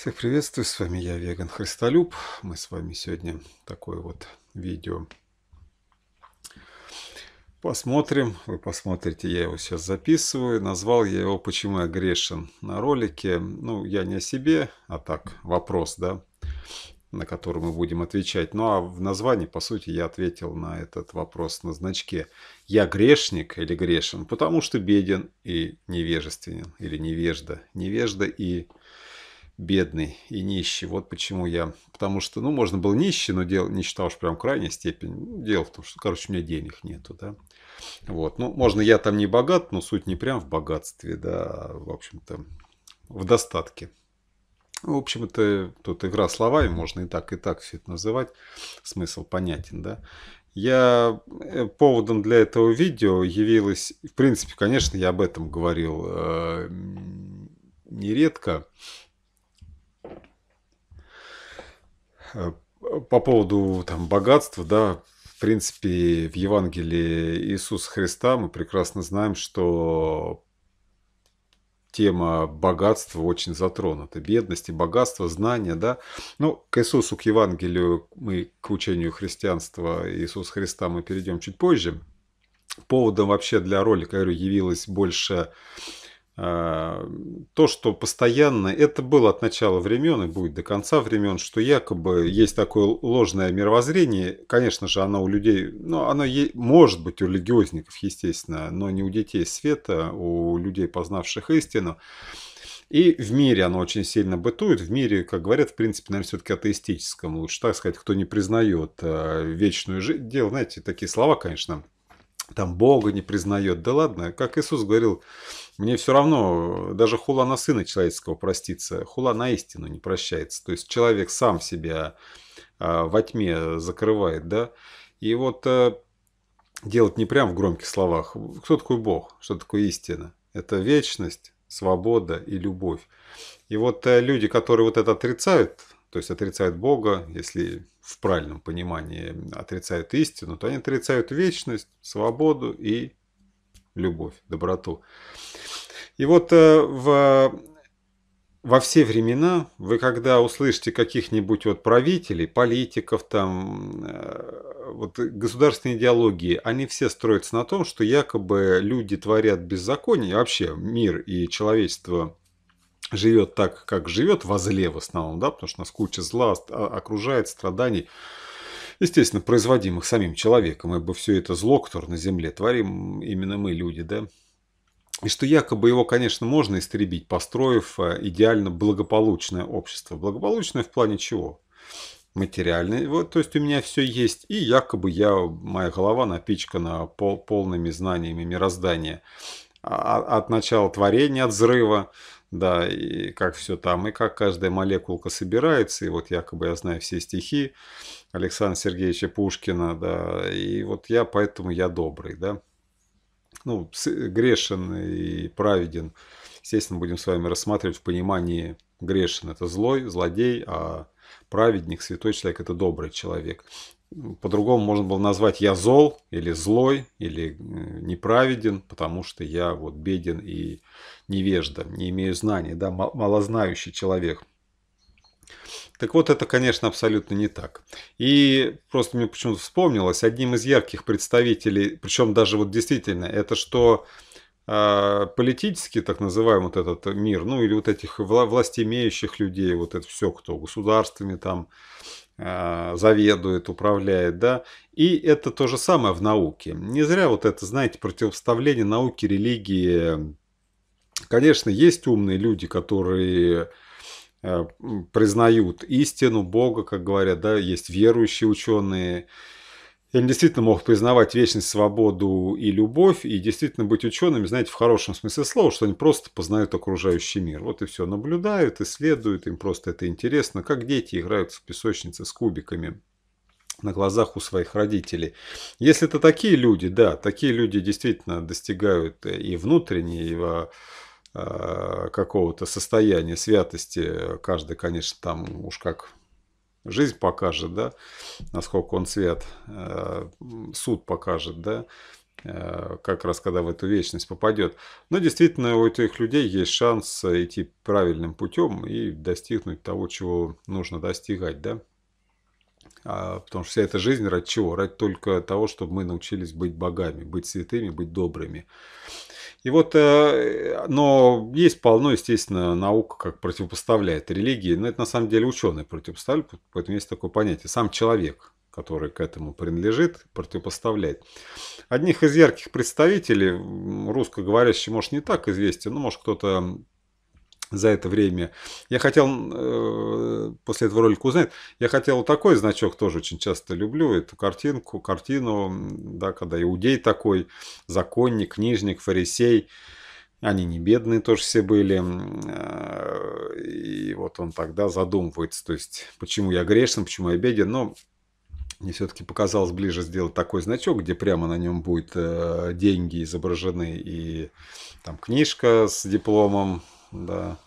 Всех приветствую, с вами я, Веган Христолюб. Мы с вами сегодня такое вот видео посмотрим. Вы посмотрите, я его сейчас записываю. Назвал я его «Почему я грешен» на ролике. Ну, я не о себе, а так, вопрос, да, на который мы будем отвечать. Ну, а в названии, по сути, я ответил на этот вопрос на значке. Я грешник или грешен? Потому что беден и невежественен, или невежда. Невежда и невежда бедный и нищий. Вот почему я... Потому что, ну, можно было нищий, но дел... не считал уж прям крайняя степень, ну, дело в том, что, короче, у меня денег нету, да. Вот. Ну, можно я там не богат, но суть не прям в богатстве, да, а, в общем-то, в достатке. В общем, то тут игра словами, можно и так, и так все это называть. Смысл понятен, да. Я э, поводом для этого видео явилась, в принципе, конечно, я об этом говорил э, нередко, Э, по поводу там, богатства, да, в принципе, в Евангелии Иисуса Христа мы прекрасно знаем, что тема богатства очень затронута. бедность и богатство, знания, да. Ну, к Иисусу, к Евангелию, мы к учению христианства Иисуса Христа мы перейдем чуть позже. Поводом вообще для ролика, я говорю, явилось больше а, то, что постоянно, это было от начала времен и будет до конца времен, что якобы есть такое ложное мировоззрение, конечно же, оно у людей, ну, оно е- может быть у религиозников, естественно, но не у детей света, у людей, познавших истину. И в мире оно очень сильно бытует. В мире, как говорят, в принципе, наверное, все-таки атеистическом. Лучше так сказать, кто не признает э, вечную жизнь. Дело, знаете, такие слова, конечно, там Бога не признает. Да ладно, как Иисус говорил, мне все равно, э, даже хула на сына человеческого простится, хула на истину не прощается. То есть человек сам себя а, во тьме э, закрывает, да. И вот э, делать не прям в громких словах. Кто такой Бог? Что такое истина? Это вечность, свобода и любовь. И вот люди, которые вот это отрицают, то есть отрицают Бога, если в правильном понимании отрицают истину, то они отрицают вечность, свободу и любовь, доброту. И вот э, в, во все времена вы когда услышите каких-нибудь вот правителей, политиков, там, э, вот государственные идеологии, они все строятся на том, что якобы люди творят беззаконие, вообще мир и человечество живет так, как живет, во зле в основном, да, потому что нас куча зла а, окружает, страданий естественно, производимых самим человеком, ибо все это зло, которое на земле творим именно мы, люди, да, и что якобы его, конечно, можно истребить, построив э, идеально благополучное общество. Благополучное в плане чего? Материальное. Вот, то есть у меня все есть, и якобы я, моя голова напичкана пол, полными знаниями мироздания. От, а, от начала творения, от взрыва, да, и как все там, и как каждая молекулка собирается, и вот якобы я знаю все стихи Александра Сергеевича Пушкина, да, и вот я поэтому я добрый, да. Ну, грешен и праведен, естественно, будем с вами рассматривать в понимании грешен – это злой, злодей, а праведник, святой человек – это добрый человек по-другому можно было назвать «я зол» или «злой» или э, «неправеден», потому что я вот беден и невежда, не имею знаний, да, малознающий человек. Так вот, это, конечно, абсолютно не так. И просто мне почему-то вспомнилось, одним из ярких представителей, причем даже вот действительно, это что а, политический, так называемый вот этот мир, ну или вот этих вла имеющих людей, вот это все, кто государствами там а, заведует, управляет, да. И это то же самое в науке. Не зря вот это, знаете, противопоставление науки, религии. Конечно, есть умные люди, которые э, признают истину Бога, как говорят, да, есть верующие ученые, они действительно могут признавать вечность, свободу и любовь, и действительно быть учеными, знаете, в хорошем смысле слова, что они просто познают окружающий мир. Вот и все, наблюдают, исследуют, им просто это интересно, как дети играют в песочнице с кубиками на глазах у своих родителей. Если это такие люди, да, такие люди действительно достигают э, и внутреннего а, а, какого-то состояния святости. Э, каждый, конечно, там уж как Жизнь покажет, да, насколько он свят. Э, суд покажет, да, э, как раз когда в эту вечность попадет. Но действительно у этих людей есть шанс идти правильным путем и достигнуть того, чего нужно достигать, да. А, потому что вся эта жизнь ради чего? Ради только того, чтобы мы научились быть богами, быть святыми, быть добрыми. И вот, э, но есть полно, естественно, наука как противопоставляет религии, но это на самом деле ученые противопоставляют, поэтому есть такое понятие «сам человек», который к этому принадлежит, противопоставляет. Одних из ярких представителей, русскоговорящий, может, не так известен, но, может, кто-то за это время. Я хотел, э, после этого ролика узнать, я хотел такой значок тоже очень часто люблю, эту картинку, картину, да, когда иудей такой, законник, книжник, фарисей, они не бедные тоже все были. Э, и вот он тогда задумывается, то есть, почему я грешен, почему я беден. Но мне все-таки показалось ближе сделать такой значок, где прямо на нем будет э, деньги изображены и там книжка с дипломом, да,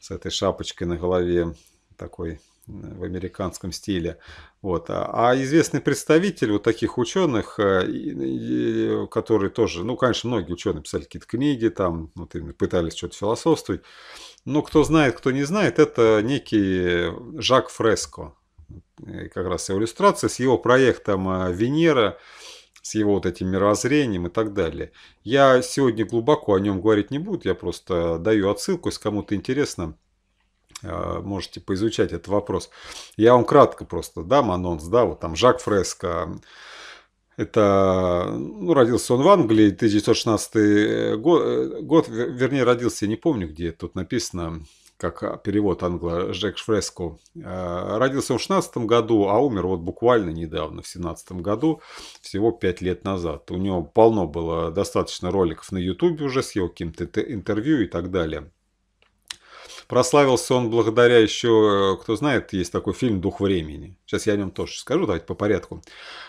с этой шапочкой на голове, такой э, в американском стиле. Вот. А, а известный представитель вот таких ученых, э, э, которые тоже, ну, конечно, многие ученые писали какие-то книги, там, вот именно пытались что-то философствовать. Но кто знает, кто не знает, это некий Жак Фреско. И как раз его иллюстрация с его проектом Венера – с его вот этим мирозрением и так далее. Я сегодня глубоко о нем говорить не буду, я просто даю отсылку, если кому-то интересно, э, можете поизучать этот вопрос. Я вам кратко просто дам анонс, да, вот там Жак Фреско, это, ну, родился он в Англии, 1916 э, год, э, год, вернее, родился, я не помню, где тут написано, как а, перевод англо Жек Фреско. Э, родился он в 16 году, а умер вот буквально недавно, в 17 году, всего 5 лет назад. У него полно было достаточно роликов на ютубе уже с его каким-то интервью и так далее. Прославился он благодаря еще, э, кто знает, есть такой фильм «Дух времени». Сейчас я о нем тоже скажу, давайте по порядку.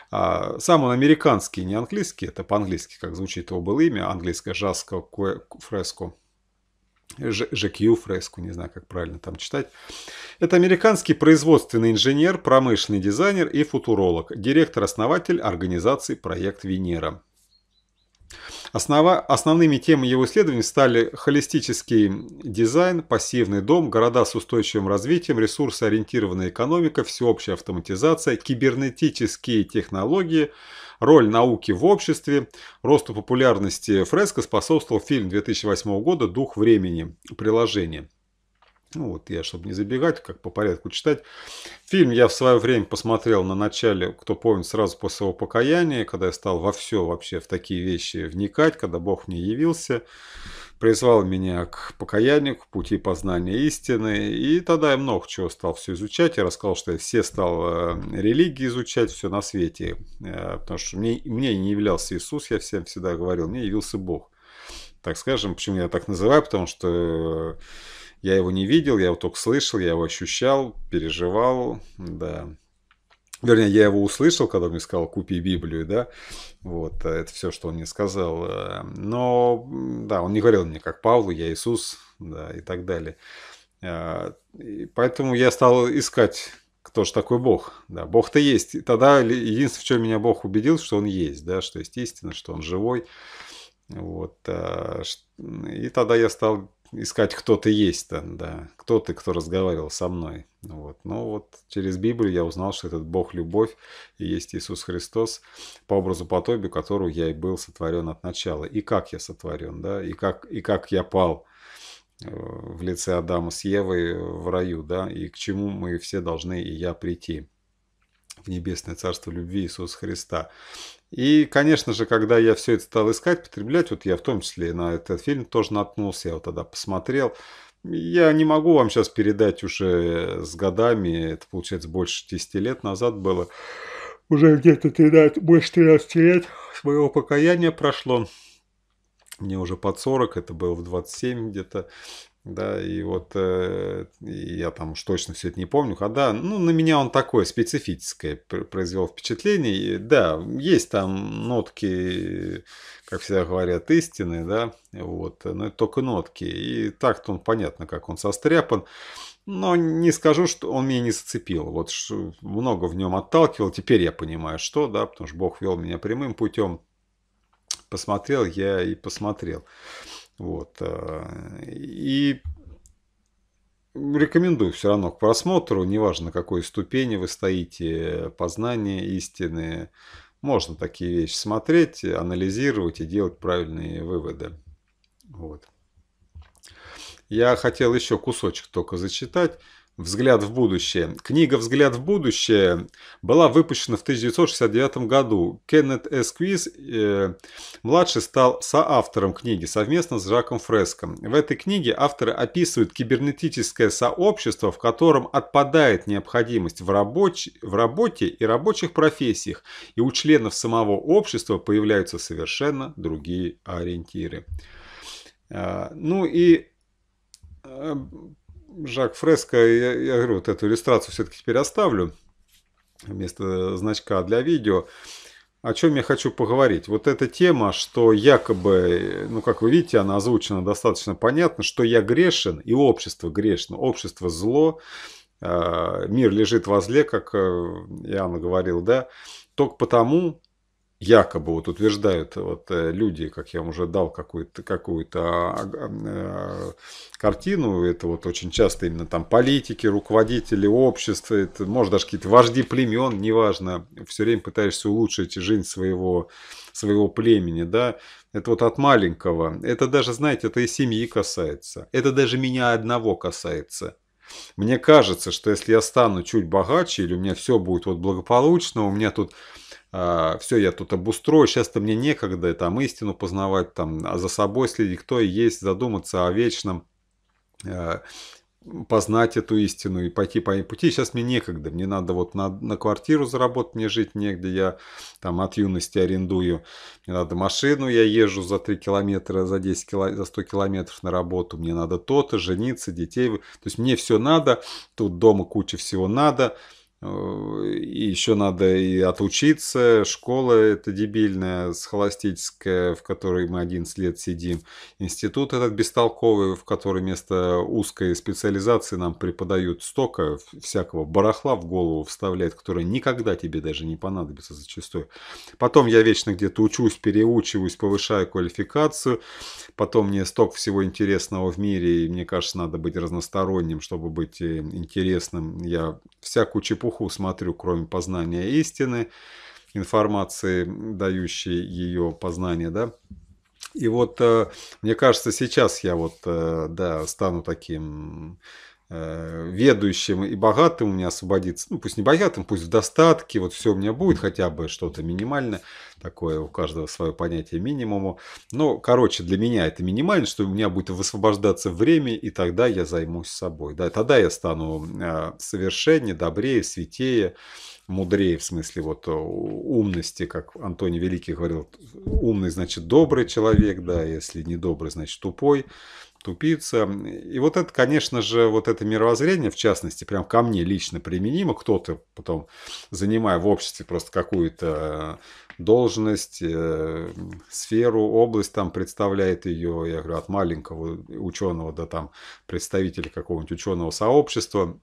А, сам он американский, не английский, это по-английски, как звучит его было имя, английское Жаско Фреско. Жекью Фреску, не знаю, как правильно там читать. Это американский производственный инженер, промышленный дизайнер и футуролог, директор-основатель организации «Проект Венера». Основа, основными темами его исследований стали холистический дизайн, пассивный дом, города с устойчивым развитием, ресурсоориентированная экономика, всеобщая автоматизация, кибернетические технологии – Роль науки в обществе. Росту популярности фреска способствовал фильм 2008 года «Дух времени. Приложение». Ну вот, я, чтобы не забегать, как по порядку читать. Фильм я в свое время посмотрел на начале, кто помнит, сразу после его покаяния, когда я стал во все вообще, в такие вещи вникать, когда Бог мне явился призвал меня к покаянию, к пути познания истины. И тогда я много чего стал все изучать. Я рассказал, что я все стал э, религии изучать, все на свете. Э, потому что мне, мне не являлся Иисус, я всем всегда говорил, мне явился Бог. Так скажем, почему я так называю, потому что я его не видел, я его только слышал, я его ощущал, переживал, да. Вернее, я его услышал, когда он мне сказал «купи Библию», да, вот, э, это все, что он мне сказал. Э, но, да, он не говорил мне, как Павлу, я Иисус, да, и так далее. Э, и поэтому я стал искать, кто же такой Бог. Да, Бог-то есть. И тогда единственное, в чем меня Бог убедил, что Он есть, да, что есть истина, что Он живой. Вот. И тогда я стал искать, кто ты есть, то да, кто ты, кто разговаривал со мной. Вот. Но вот через Библию я узнал, что этот Бог – любовь, и есть Иисус Христос по образу подобию, которого я и был сотворен от начала. И как я сотворен, да, и как, и как я пал э, в лице Адама с Евой в раю, да, и к чему мы все должны и я прийти в небесное царство любви Иисуса Христа. И, конечно же, когда я все это стал искать, потреблять, вот я в том числе на этот фильм тоже наткнулся, я вот тогда посмотрел. Я не могу вам сейчас передать уже с годами, это получается больше 10 лет назад было, уже где-то 13, больше 13 лет своего покаяния прошло. Мне уже под 40, это было в 27 где-то да, и вот э, я там уж точно все это не помню, а да, ну, на меня он такое специфическое произвел впечатление, и, да, есть там нотки, как всегда говорят, истины, да, вот, но это только нотки, и так-то он, понятно, как он состряпан, но не скажу, что он меня не зацепил. Вот много в нем отталкивал. Теперь я понимаю, что, да, потому что Бог вел меня прямым путем. Посмотрел я и посмотрел. Вот. Э, и рекомендую все равно к просмотру, неважно на какой ступени вы стоите, познание истины. Можно такие вещи смотреть, анализировать и делать правильные выводы. Вот. Я хотел еще кусочек только зачитать. «Взгляд в будущее». Книга «Взгляд в будущее» была выпущена в 1969 году. Кеннет Эсквиз, э, младший, стал соавтором книги совместно с Жаком Фреском. В этой книге авторы описывают кибернетическое сообщество, в котором отпадает необходимость в, рабоч... в работе и рабочих профессиях, и у членов самого общества появляются совершенно другие ориентиры. Э, ну и э, Жак Фреско, я, я говорю, вот эту иллюстрацию все-таки теперь оставлю вместо значка для видео. О чем я хочу поговорить? Вот эта тема, что якобы, ну как вы видите, она озвучена достаточно понятно, что я грешен и общество грешно, общество зло, а, мир лежит возле, как э, Иоанн говорил, да, только потому, якобы вот утверждают вот э, люди, как я вам уже дал какую-то какую а, э, картину, это вот очень часто именно там политики, руководители общества, это, может даже какие-то вожди племен, неважно, все время пытаешься улучшить жизнь своего, своего племени, да, это вот от маленького, это даже, знаете, это и семьи касается, это даже меня одного касается, мне кажется, что если я стану чуть богаче или у меня все будет вот благополучно, у меня тут а, все, я тут обустрою, сейчас-то мне некогда там истину познавать, там а за собой следить, кто и есть, задуматься о вечном, а, познать эту истину и пойти по ее пути. Сейчас мне некогда, мне надо вот на, на квартиру заработать, мне жить негде, я там от юности арендую, мне надо машину, я езжу за 3 километра, за 10 километров, за 100 километров на работу, мне надо то-то, жениться, детей. То есть мне все надо, тут дома куча всего надо, и еще надо и отучиться. Школа это дебильная, схоластическая, в которой мы 11 лет сидим. Институт этот бестолковый, в который вместо узкой специализации нам преподают столько всякого барахла в голову вставляет, которое никогда тебе даже не понадобится зачастую. Потом я вечно где-то учусь, переучиваюсь, повышаю квалификацию. Потом мне столько всего интересного в мире, и мне кажется, надо быть разносторонним, чтобы быть э, интересным. Я всякую чепуху требуху смотрю, кроме познания истины, информации, дающей ее познание, да. И вот, э, мне кажется, сейчас я вот, э, да, стану таким Э, ведущим и богатым у меня освободиться, ну пусть не богатым, пусть в достатке, вот все у меня будет, хотя бы что-то минимальное такое у каждого свое понятие минимуму. Но, короче, для меня это минимально, что у меня будет высвобождаться время, и тогда я займусь собой. Да, тогда я стану э, совершеннее, добрее, светее, мудрее, в смысле вот э, умности, как Антоний Великий говорил, умный значит добрый человек, да, если не добрый, значит тупой тупица. И вот это, конечно же, вот это мировоззрение, в частности, прям ко мне лично применимо. Кто-то потом, занимая в обществе просто какую-то э, должность, э, сферу, область там представляет ее, я говорю, от маленького ученого до там представителя какого-нибудь ученого сообщества,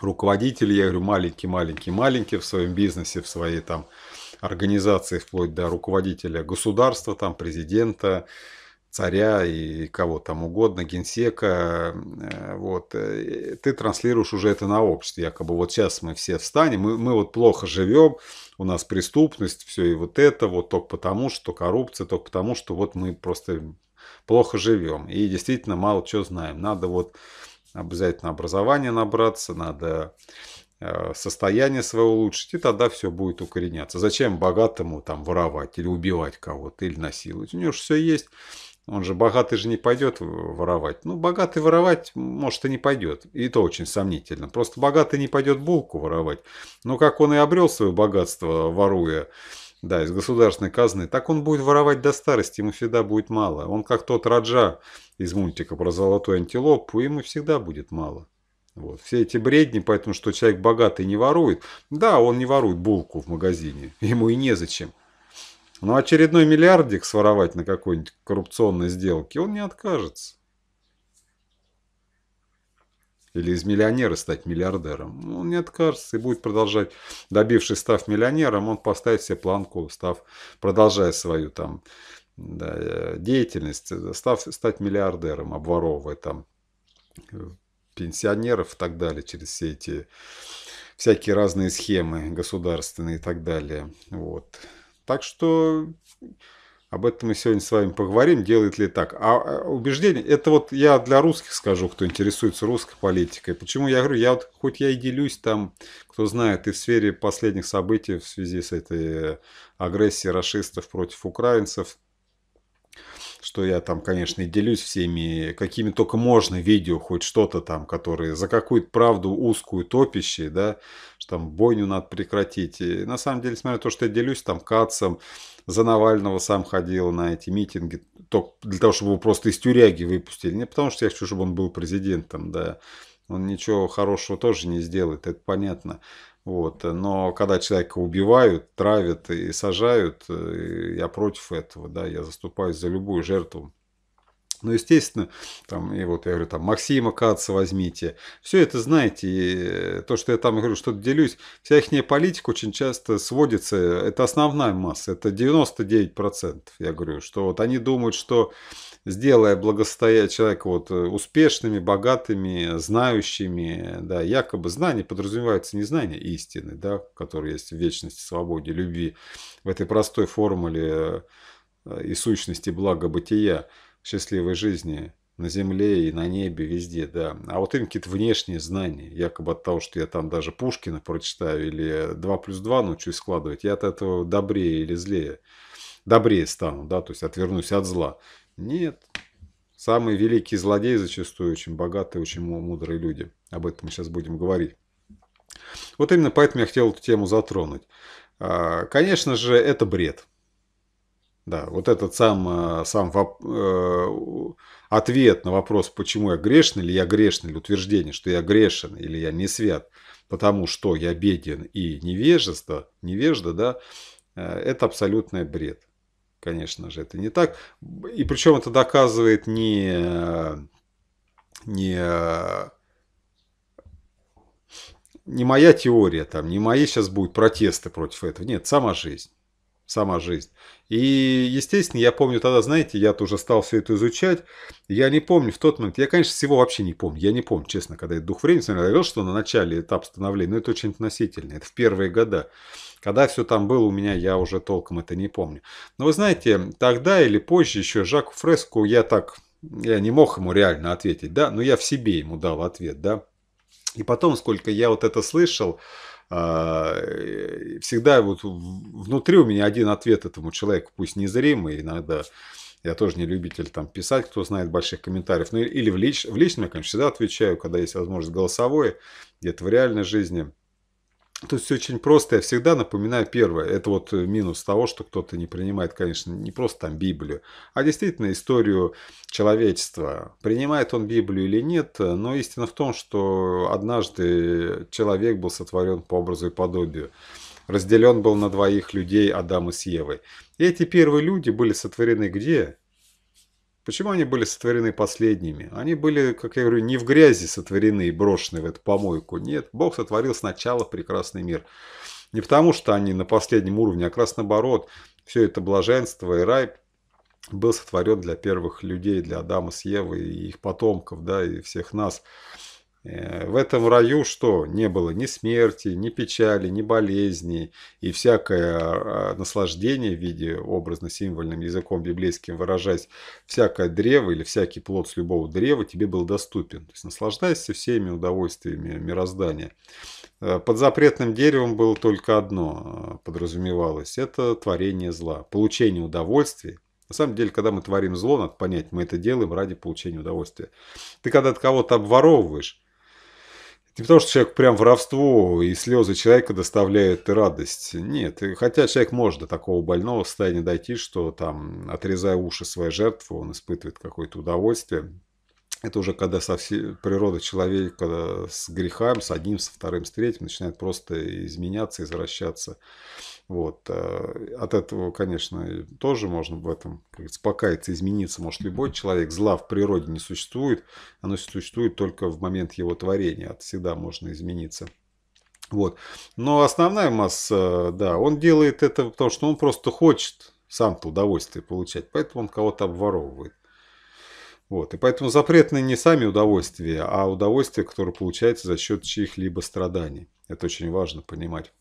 руководителя, я говорю, маленький-маленький-маленький в своем бизнесе, в своей там организации, вплоть до руководителя государства, там президента, царя и кого там угодно, генсека, э, вот, э, ты транслируешь уже это на общество, якобы вот сейчас мы все встанем, мы, мы вот плохо живем, у нас преступность, все и вот это, вот только потому, что коррупция, только потому, что вот мы просто плохо живем и действительно мало чего знаем. Надо вот обязательно образование набраться, надо э, состояние свое улучшить, и тогда все будет укореняться. Зачем богатому там воровать или убивать кого-то, или насиловать? У него же все есть. Он же богатый же не пойдет воровать. Ну, богатый воровать, может, и не пойдет. И это очень сомнительно. Просто богатый не пойдет булку воровать. Но как он и обрел свое богатство, воруя, да, из государственной казны, так он будет воровать до старости, ему всегда будет мало. Он как тот Раджа из мультика про золотую антилопу, ему всегда будет мало. Вот. Все эти бредни, поэтому что человек богатый не ворует. Да, он не ворует булку в магазине, ему и незачем. Но очередной миллиардик своровать на какой-нибудь коррупционной сделке он не откажется. Или из миллионера стать миллиардером. Он не откажется и будет продолжать. Добившись став миллионером, он поставит себе планку, став, продолжая свою там да, э, деятельность, став, стать миллиардером, обворовывая там э, пенсионеров и так далее через все эти всякие разные схемы государственные и так далее. Вот. Так что об этом мы сегодня с вами поговорим, делает ли так. А, а убеждение, это вот я для русских скажу, кто интересуется русской политикой. Почему я говорю, я вот, хоть я и делюсь там, кто знает, и в сфере последних событий в связи с этой э, агрессией расистов против украинцев, что я там, конечно, и делюсь всеми, какими только можно видео, хоть что-то там, которые за какую-то правду узкую топище, да, что там бойню надо прекратить. И на самом деле, смотря на то, что я делюсь там кацом, за Навального сам ходил на эти митинги, только для того, чтобы его просто из тюряги выпустили. Не потому, что я хочу, чтобы он был президентом, да. Он ничего хорошего тоже не сделает, это понятно. Вот. Но когда человека убивают, травят и сажают, э, я против этого, да, я заступаюсь за любую жертву но, ну, естественно, там, и вот я говорю, там, Максима Каца возьмите. Все это знаете, э, то, что я там говорю, что-то делюсь, вся их политика очень часто сводится, это основная масса, это 99%, я говорю, что вот они думают, что сделая благосостояние человека вот э, успешными, богатыми, знающими, да, якобы знание подразумевается не знание истины, да, которое есть в вечности, свободе, любви, в этой простой формуле э, и сущности блага бытия, счастливой жизни на земле и на небе, везде, да. А вот им какие-то внешние знания, якобы от того, что я там даже Пушкина прочитаю или 2 плюс 2 научусь складывать, я от этого добрее или злее, добрее стану, да, то есть отвернусь от зла. Нет, самые великие злодеи зачастую очень богатые, очень мудрые люди. Об этом мы сейчас будем говорить. Вот именно поэтому я хотел эту тему затронуть. А, конечно же, это бред. Да, вот этот сам, э, сам воп, э, ответ на вопрос, почему я грешен, или я грешен, или утверждение, что я грешен, или я не свят, потому что я беден и невежество, невежда, да, э, это абсолютный бред. Конечно же, это не так. И причем это доказывает не, не не моя теория, там, не мои сейчас будут протесты против этого. Нет, сама жизнь сама жизнь. И, естественно, я помню тогда, знаете, я тоже стал все это изучать. Я не помню в тот момент, я, конечно, всего вообще не помню. Я не помню, честно, когда это дух времени. Я говорил, что на начале этап становления, но это очень относительно, это в первые года. Когда все там было у меня, я уже толком это не помню. Но вы знаете, тогда или позже еще Жаку Фреску я так, я не мог ему реально ответить, да, но я в себе ему дал ответ, да. И потом, сколько я вот это слышал, а, э, всегда вот внутри у меня один ответ этому человеку, пусть незримый, иногда я тоже не любитель там писать, кто знает больших комментариев, ну или в, лич, в личном я, конечно, всегда отвечаю, когда есть возможность голосовое, где-то в реальной жизни. То есть очень просто, я всегда напоминаю первое, это вот э, минус того, что кто-то не принимает, конечно, не просто там Библию, а действительно историю человечества. Принимает он Библию или нет, э, но истина в том, что однажды человек был сотворен по образу и подобию. Разделен был на двоих людей Адам и с Евой. И эти первые люди были сотворены где? Почему они были сотворены последними? Они были, как я говорю, не в грязи сотворены и брошены в эту помойку. Нет, Бог сотворил сначала прекрасный мир. Не потому, что они на последнем уровне, а как раз наоборот. Все это блаженство и рай был сотворен для первых людей, для Адама с Евой и их потомков, да, и всех нас. Э, в этом раю что? Не было ни смерти, ни печали, ни болезней и всякое а, а, наслаждение в виде образно-символьным языком библейским выражаясь, всякое древо или всякий плод с любого древа тебе был доступен. То есть наслаждайся всеми удовольствиями мироздания. Э, под запретным деревом было только одно, э, подразумевалось, это творение зла, получение удовольствия на самом деле, когда мы творим зло, надо понять, мы это делаем ради получения удовольствия. Ты когда от кого-то обворовываешь, не потому, что человек прям воровство, и слезы человека доставляют радость. Нет, хотя человек может до такого больного состояния дойти, что там, отрезая уши своей жертвы, он испытывает какое-то удовольствие. Это уже когда со всей природа человека с грехом, с одним, со вторым, с третьим начинает просто изменяться, извращаться. Вот. Э, от этого, конечно, тоже можно в этом как измениться. Может, любой человек. Зла в природе не существует. Оно существует только в момент его творения. От всегда можно измениться. Вот. Но основная масса, да, он делает это, потому что он просто хочет сам-то удовольствие получать. Поэтому он кого-то обворовывает. Вот. И поэтому запретны не сами удовольствия, а удовольствия, которые получаются за счет чьих-либо страданий. Это очень важно понимать.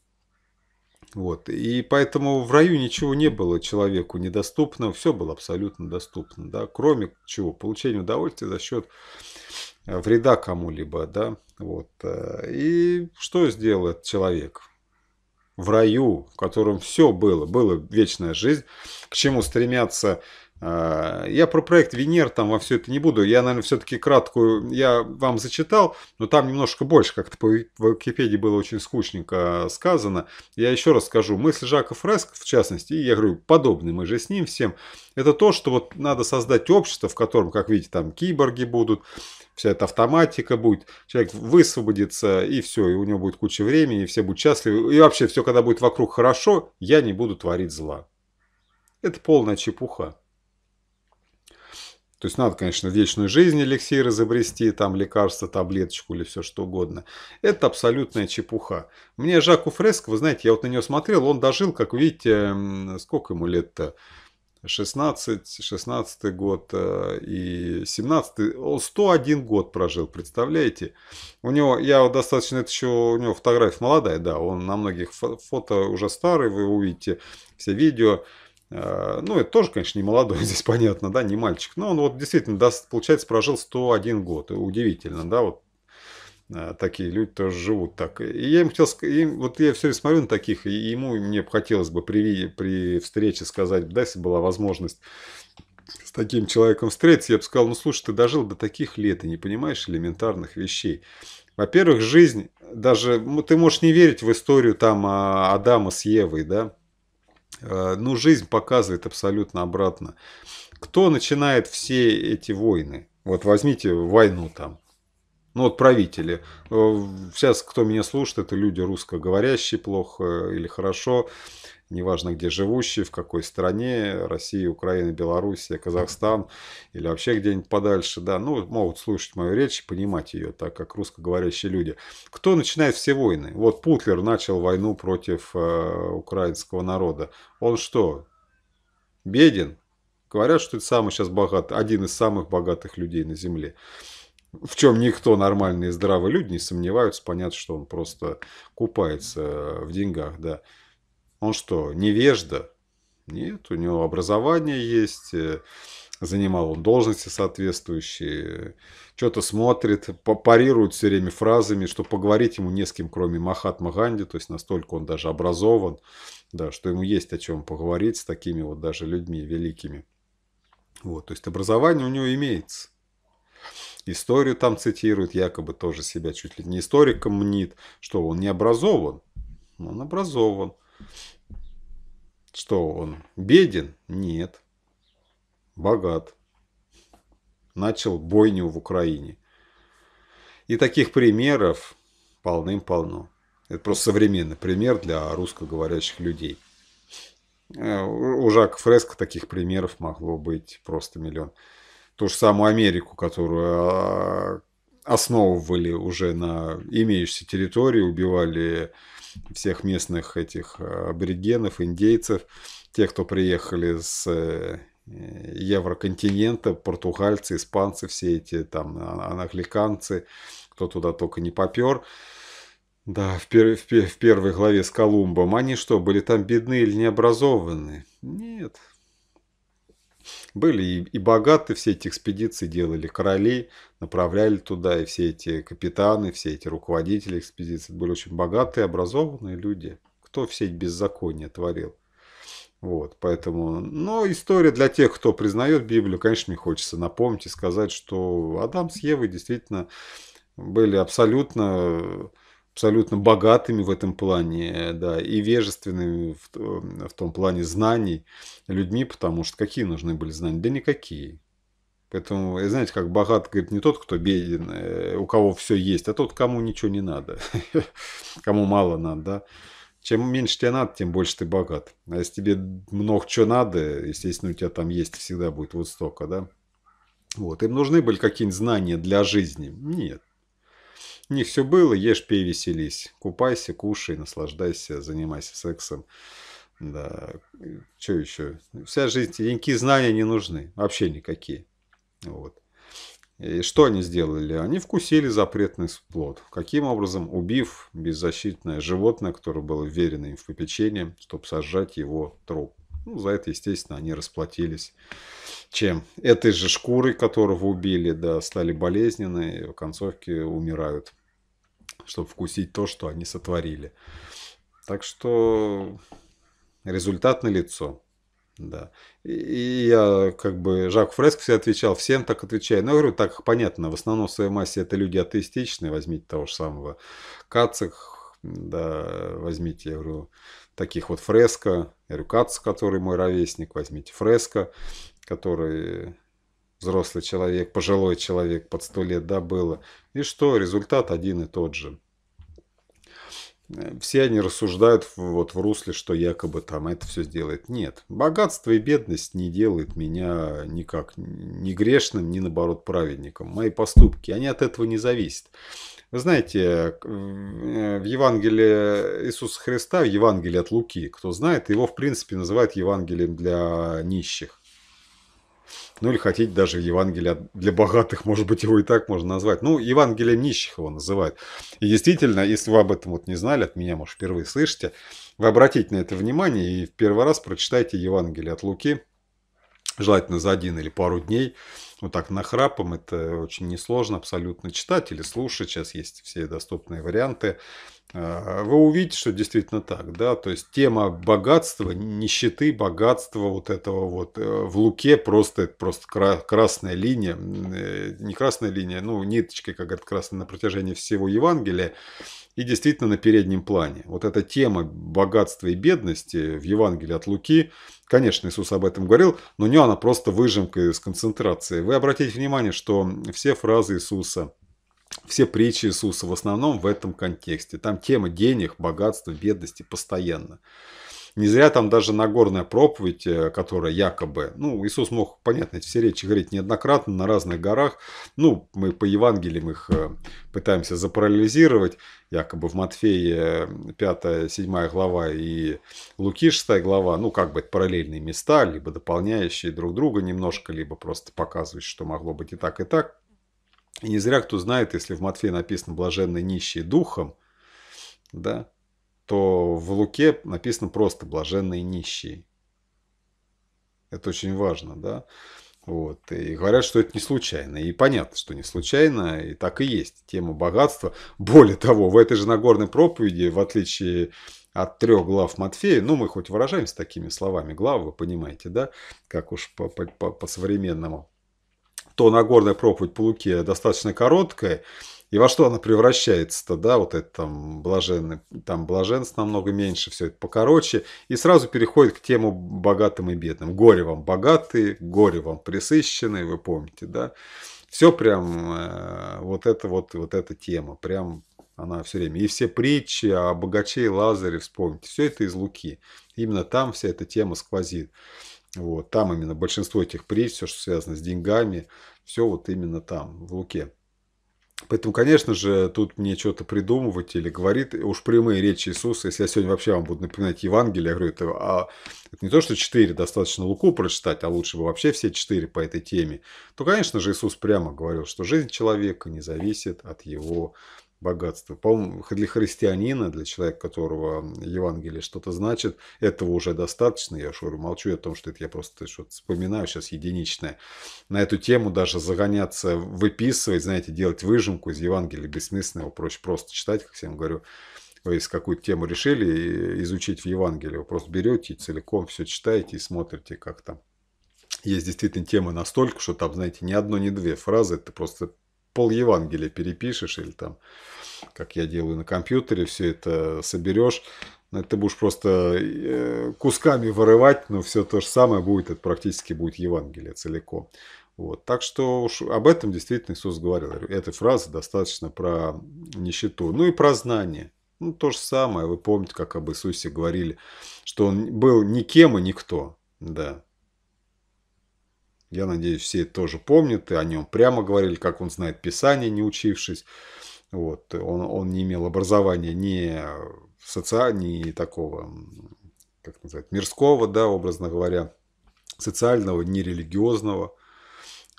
Вот. И поэтому в раю ничего не было человеку недоступно, все было абсолютно доступно, да, кроме чего? Получения удовольствия за счет э, вреда кому-либо, да, вот. Э, и что сделает человек? В раю, в котором все было, была вечная жизнь, к чему стремятся а, я про проект Венер там во все это не буду. Я, наверное, все-таки краткую я вам зачитал, но там немножко больше, как-то по Википедии было очень скучненько сказано. Я еще раз скажу, мысль Жака Фреск, в частности, я говорю, подобный, мы же с ним всем, это то, что вот надо создать общество, в котором, как видите, там киборги будут, вся эта автоматика будет, человек высвободится, и все, и у него будет куча времени, и все будут счастливы. И вообще, все, когда будет вокруг хорошо, я не буду творить зла. Это полная чепуха. То есть надо, конечно, вечную жизнь эликсир изобрести, там лекарство, таблеточку или все что угодно. Это абсолютная чепуха. Мне Жаку Фреско, вы знаете, я вот на него смотрел, он дожил, как видите, сколько ему лет-то? 16, 16 год э, и 17, он 101 год прожил, представляете? У него, я достаточно, это еще, у него фотография молодая, да, он на многих фото уже старый, вы увидите все видео, Э, ну, это тоже, конечно, не молодой, здесь понятно, да, не мальчик. Но он вот действительно, да, получается, прожил 101 год. Удивительно, да, вот э, такие люди тоже живут так. И я им хотел им, вот я все смотрю на таких, и ему мне бы хотелось бы при, при встрече сказать, да, если была возможность с таким человеком встретиться, я бы сказал, ну слушай, ты дожил до таких лет и не понимаешь элементарных вещей. Во-первых, жизнь, даже ты можешь не верить в историю там а, Адама с Евой, да, Э, ну, жизнь показывает абсолютно обратно. Кто начинает все эти войны? Вот возьмите войну там. Ну, вот правители. Э, сейчас, кто меня слушает, это люди русскоговорящие плохо э, или хорошо. Хорошо неважно где живущий, в какой стране, Россия, Украина, Белоруссия, Казахстан или вообще где-нибудь подальше, да, ну, могут слушать мою речь и понимать ее, так как русскоговорящие люди. Кто начинает все войны? Вот Путлер начал войну против э, украинского народа. Он что, беден? Говорят, что это самый сейчас богатый, один из самых богатых людей на земле в чем никто нормальные здравый люди не сомневаются, понятно, что он просто купается э, в деньгах, да. Он что, невежда? Нет, у него образование есть, э, занимал он должности соответствующие, что-то смотрит, парирует все время фразами, что поговорить ему не с кем, кроме Махатма Ганди, то есть настолько он даже образован, да, что ему есть о чем поговорить с такими вот даже людьми великими. Вот, то есть образование у него имеется. Историю там цитирует, якобы тоже себя чуть ли не историком мнит, что он не образован, он образован. Что он беден? Нет. Богат. Начал бойню в Украине. И таких примеров полным-полно. Это просто современный пример для русскоговорящих людей. Э, у Жака Фреско таких примеров могло быть просто миллион. Ту же самую Америку, которую а, основывали уже на имеющейся территории, убивали всех местных этих э, аборигенов, индейцев, тех, кто приехали с э, евроконтинента, португальцы, испанцы, все эти там а, англиканцы, кто туда только не попер. Да, в, пер, в, в первой главе с Колумбом. Они что, были там бедны или необразованные? Нет, были и, и богаты все эти экспедиции, делали короли направляли туда, и все эти капитаны, все эти руководители экспедиций были очень богатые, образованные люди. Кто все эти беззакония творил? Вот, поэтому, но ну, история для тех, кто признает Библию, конечно, мне хочется напомнить и сказать, что Адам с Евой действительно были абсолютно абсолютно богатыми в этом плане, да, и вежественными в, э, в том плане знаний людьми, потому что какие нужны были знания? Да никакие. Поэтому, знаете, как богат, говорит, не тот, кто беден, э, у кого все есть, а тот, кому ничего не надо, кому мало надо, да. Чем меньше тебе надо, тем больше ты богат. А если тебе много чего надо, естественно, у тебя там есть всегда будет вот столько, да. Вот, им нужны были какие-нибудь знания для жизни? Нет них все было, ешь, пей, веселись. Купайся, кушай, наслаждайся, занимайся сексом. Да, что еще? Вся жизнь, никакие знания не нужны, вообще никакие. Вот. И что они сделали? Они вкусили запретный плод. Каким образом? Убив беззащитное животное, которое было верено им в попечение, чтобы сожрать его труп. Ну, за это, естественно, они расплатились. Чем? Этой же шкурой, которого убили, да, стали болезненны, и в концовке умирают чтобы вкусить то, что они сотворили. Так что результат налицо, Да. И, я как бы Жак Фреск все отвечал, всем так отвечаю. Но ну, я говорю, так понятно, в основном в своей массе это люди атеистичные, возьмите того же самого Кацих, да, возьмите, я говорю, таких вот фреска, я говорю, Кац, который мой ровесник, возьмите фреска, который Взрослый человек, пожилой человек, под сто лет, да, было. И что, результат один и тот же. Э, все они рассуждают вот в русле, что якобы там это все сделает. Нет, богатство и бедность не делают меня никак ни грешным, ни наоборот праведником. Мои поступки, они от этого не зависят. Вы знаете, э, в Евангелии Иисуса Христа, в Евангелии от Луки, кто знает, его в принципе называют Евангелием для нищих. Ну или хотите даже Евангелие для богатых, может быть, его и так можно назвать. Ну, Евангелие нищих его называют. И действительно, если вы об этом вот не знали, от меня, может, впервые слышите, вы обратите на это внимание и в первый раз прочитайте Евангелие от Луки, желательно за один или пару дней, вот так нахрапом, это очень несложно абсолютно читать или слушать, сейчас есть все доступные варианты. А, вы увидите, что действительно так, да, то есть тема богатства, нищеты, богатства вот этого вот э, в луке просто, просто красная линия, э, не красная линия, ну ниточкой, как говорят, красная на протяжении всего Евангелия, и действительно на переднем плане. Вот эта тема богатства и бедности в Евангелии от Луки, конечно, Иисус об этом говорил, но у него она просто выжимка из концентрации. Вы обратите внимание, что все фразы Иисуса – все притчи Иисуса в основном в этом контексте. Там тема денег, богатства, бедности постоянно. Не зря там даже Нагорная проповедь, э, которая якобы, ну, Иисус мог, понятно, эти все речи говорить неоднократно на разных горах. Ну, мы по Евангелиям их э, пытаемся запарализировать, якобы в Матфея 5, э, 7 глава и Луки 6 глава, ну, как бы это параллельные места, либо дополняющие друг друга немножко, либо просто показывающие, что могло быть и так, и так. И не зря кто знает, если в Матфея написано «блаженные нищие духом», да, то в Луке написано просто «блаженные нищие». Это очень важно, да. Вот. И говорят, что это не случайно. И понятно, что не случайно, и так и есть. Тема богатства. Более того, в этой же Нагорной проповеди, в отличие от трех глав Матфея, ну, мы хоть выражаемся такими словами, глав, вы понимаете, да, как уж по-современному. -по -по, -по то Нагорная проповедь по достаточно короткая, и во что она превращается-то, да, вот это там блаженный, там блаженств намного меньше, все это покороче, и сразу переходит к тему богатым и бедным. Горе вам богатые, горе вам пресыщенные вы помните, да. Все прям э, вот это вот, вот эта тема, прям она все время. И все притчи о богаче и Лазаре, вспомните, все это из Луки. Именно там вся эта тема сквозит. Вот, там именно большинство этих притч, все, что связано с деньгами, все вот именно там, в Луке. Поэтому, конечно же, тут мне что-то придумывать или говорит, уж прямые речи Иисуса, если я сегодня вообще вам буду напоминать Евангелие, я говорю, это, а, это не то, что четыре достаточно Луку прочитать, а лучше бы вообще все четыре по этой теме, то, конечно же, Иисус прямо говорил, что жизнь человека не зависит от его богатство. По-моему, для христианина, для человека, которого Евангелие что-то значит, этого уже достаточно. Я шуру молчу о том, что это я просто что-то вспоминаю сейчас единичное. На эту тему даже загоняться, выписывать, знаете, делать выжимку из Евангелия бессмысленно, его проще просто читать, как всем говорю. Вы если какую-то тему решили изучить в Евангелии, вы просто берете и целиком все читаете и смотрите, как там есть действительно темы настолько, что там, знаете, ни одно, ни две фразы, это просто пол Евангелия перепишешь или там, как я делаю на компьютере, все это соберешь. Ну, ты будешь просто э, кусками вырывать, но все то же самое будет, это практически будет Евангелие целиком. Вот. Так что уж об этом действительно Иисус говорил. Этой фразы достаточно про нищету. Ну и про знание. Ну, то же самое. Вы помните, как об Иисусе говорили, что он был никем и никто. Да. Я надеюсь, все это тоже помнят, и о нем прямо говорили, как он знает Писание, не учившись. Вот. Он, он не имел образования ни социального, ни такого, как называть, мирского, да, образно говоря, социального, ни религиозного.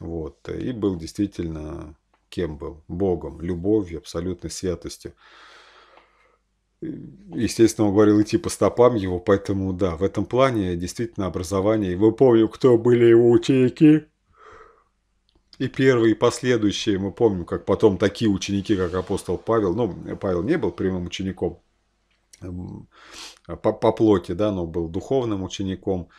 Вот. И был действительно кем был? Богом, любовью, абсолютной святостью естественно, он говорил идти по стопам его, поэтому, да, в этом плане действительно образование. И вы помним, кто были его ученики? И первые, и последующие. Мы помним, как потом такие ученики, как апостол Павел, ну, Павел не был прямым учеником эм, а по, по плоти, да, но был духовным учеником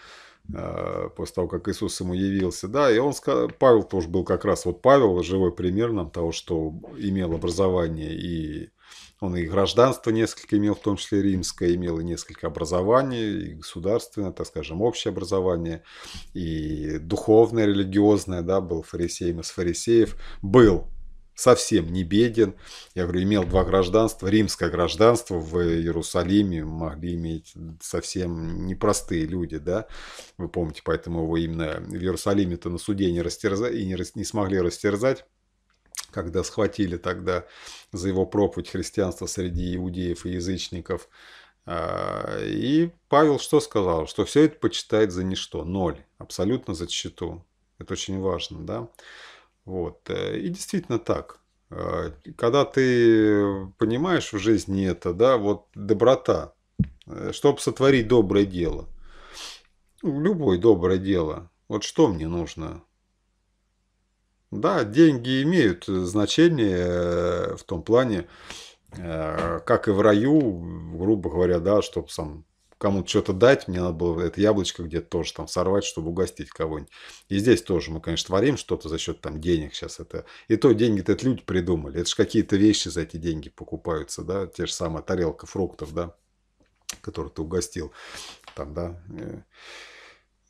э, после того, как Иисус ему явился, да, и он сказал, Павел тоже был как раз, вот Павел живой пример нам того, что имел образование и он и гражданство несколько имел, в том числе римское, имел и несколько образований, и государственное, так скажем, общее образование, и духовное, религиозное, да, был фарисеем из фарисеев, был совсем не беден. Я говорю, имел два гражданства. Римское гражданство в Иерусалиме могли иметь совсем непростые люди, да. Вы помните, поэтому его именно в Иерусалиме-то на суде не, растерзали, и не, не смогли растерзать когда схватили тогда за его проповедь христианства среди иудеев и язычников. А, и Павел что сказал? Что все это почитает за ничто, ноль, абсолютно за счету. Это очень важно, да? Вот. Э, и действительно так. А, когда ты понимаешь в жизни это, да, вот доброта, э, чтобы сотворить доброе дело, любое доброе дело, вот что мне нужно? Да, деньги имеют э, значение э, в том плане, э, как и в раю, грубо говоря, да, чтобы сам кому-то что-то дать, мне надо было это яблочко где-то тоже там сорвать, чтобы угостить кого-нибудь. И здесь тоже мы, конечно, творим что-то за счет там денег сейчас это. И то деньги-то это люди придумали. Это же какие-то вещи за эти деньги покупаются, да, те же самые тарелка фруктов, да, которую ты угостил там, да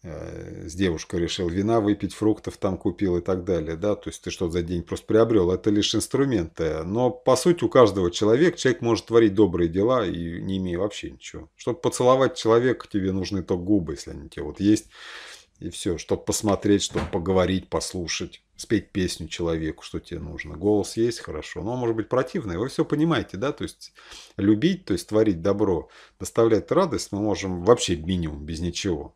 Э, с девушкой решил вина выпить, фруктов там купил и так далее, да, то есть ты что за день просто приобрел, это лишь инструменты, но по сути у каждого человека человек может творить добрые дела и не имея вообще ничего. Чтобы поцеловать человека, тебе нужны только губы, если они у вот есть, и все, чтобы посмотреть, чтобы поговорить, послушать, спеть песню человеку, что тебе нужно. Голос есть, хорошо, но может быть противный, вы все понимаете, да, то есть любить, то есть творить добро, доставлять радость мы можем вообще минимум, без ничего,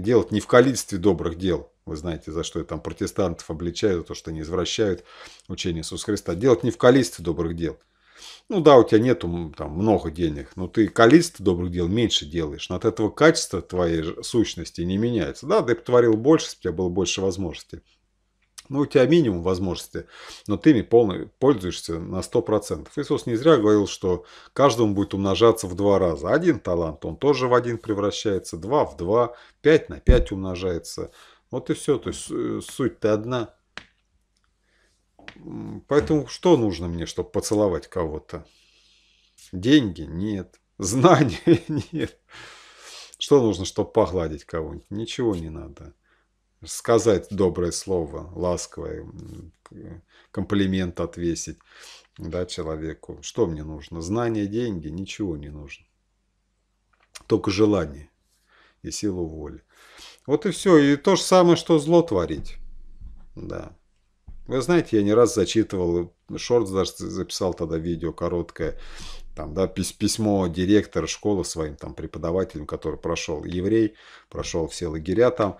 делать не в количестве добрых дел, вы знаете, за что я там протестантов обличаю, за то, что они извращают учение Иисуса Христа, а делать не в количестве добрых дел. Ну да, у тебя нету там много денег, но ты количество добрых дел меньше делаешь, но от этого качество твоей сущности не меняется. Да, ты бы творил больше, если бы у тебя было больше возможностей. Ну, у тебя минимум возможности, но ты ими полный, пользуешься на 100%. Иисус не зря говорил, что каждому будет умножаться в два раза. Один талант, он тоже в один превращается, два в два, пять на пять умножается. Вот и все, то есть э, суть-то одна. Поэтому что нужно мне, чтобы поцеловать кого-то? Деньги? Нет. Знания? Нет. Что нужно, чтобы погладить кого-нибудь? Ничего не надо сказать доброе слово, ласковое, комплимент отвесить да, человеку. Что мне нужно? Знание, деньги? Ничего не нужно. Только желание и силу воли. Вот и все. И то же самое, что зло творить. Да. Вы знаете, я не раз зачитывал, Шорт даже записал тогда видео короткое, там, да, письмо директора школы своим там преподавателям, который прошел еврей, прошел все лагеря там.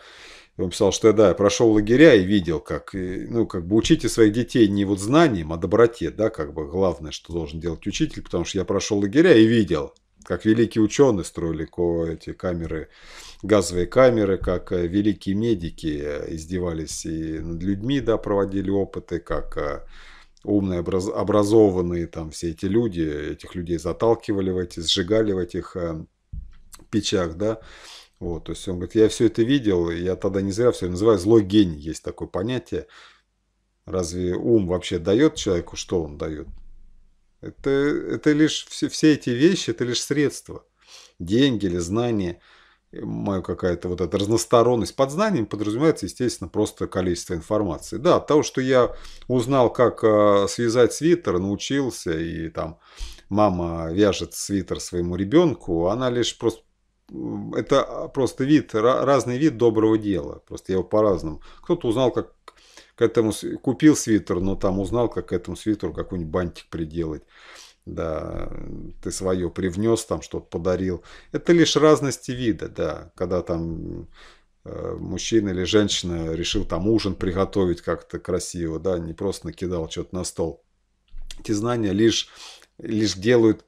Он писал, что я, да, я прошел лагеря и видел, как, э, ну, как бы учите своих детей не вот знанием, а доброте, да, как бы главное, что должен делать учитель, потому что я прошел лагеря и видел, как великие ученые строили эти камеры, газовые камеры, как э, великие медики э, издевались и над людьми, да, проводили опыты, как умные, образованные там все эти люди, этих людей заталкивали в эти, сжигали в этих печах, да, вот, то есть он говорит, я все это видел, я тогда не зря все это называю злой гений, есть такое понятие. Разве ум вообще дает человеку, что он дает? Это, это лишь все, все эти вещи, это лишь средства. Деньги или знания, э, моя какая-то вот эта разносторонность. Под знанием подразумевается, естественно, просто количество информации. Да, от того, что я узнал, как э, связать свитер, научился и там мама вяжет свитер своему ребенку, она лишь просто это просто вид, разный вид доброго дела. Просто я его по-разному. Кто-то узнал, как к этому купил свитер, но там узнал, как к этому свитеру какой-нибудь бантик приделать. Да, ты свое привнес, там что-то подарил. Это лишь разности вида, да. Когда там э, мужчина или женщина решил там ужин приготовить как-то красиво, да, не просто накидал что-то на стол. Эти знания лишь, лишь делают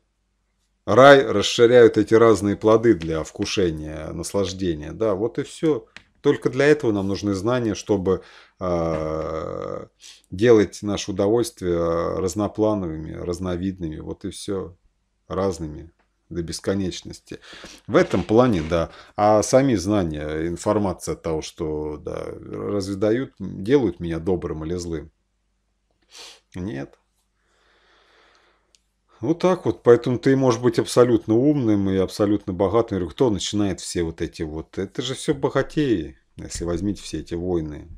Рай расширяют эти разные плоды для вкушения, наслаждения. Да, вот и все. Только для этого нам нужны знания, чтобы э, делать наше удовольствие разноплановыми, разновидными. Вот и все. Разными до бесконечности. В этом плане, да. А сами знания, информация от того, что да, разве дают, делают меня добрым или злым? Нет. Вот так вот. Поэтому ты можешь быть абсолютно умным и абсолютно богатым. Я говорю, кто начинает все вот эти вот? Это же все богатеи, если возьмите все эти войны.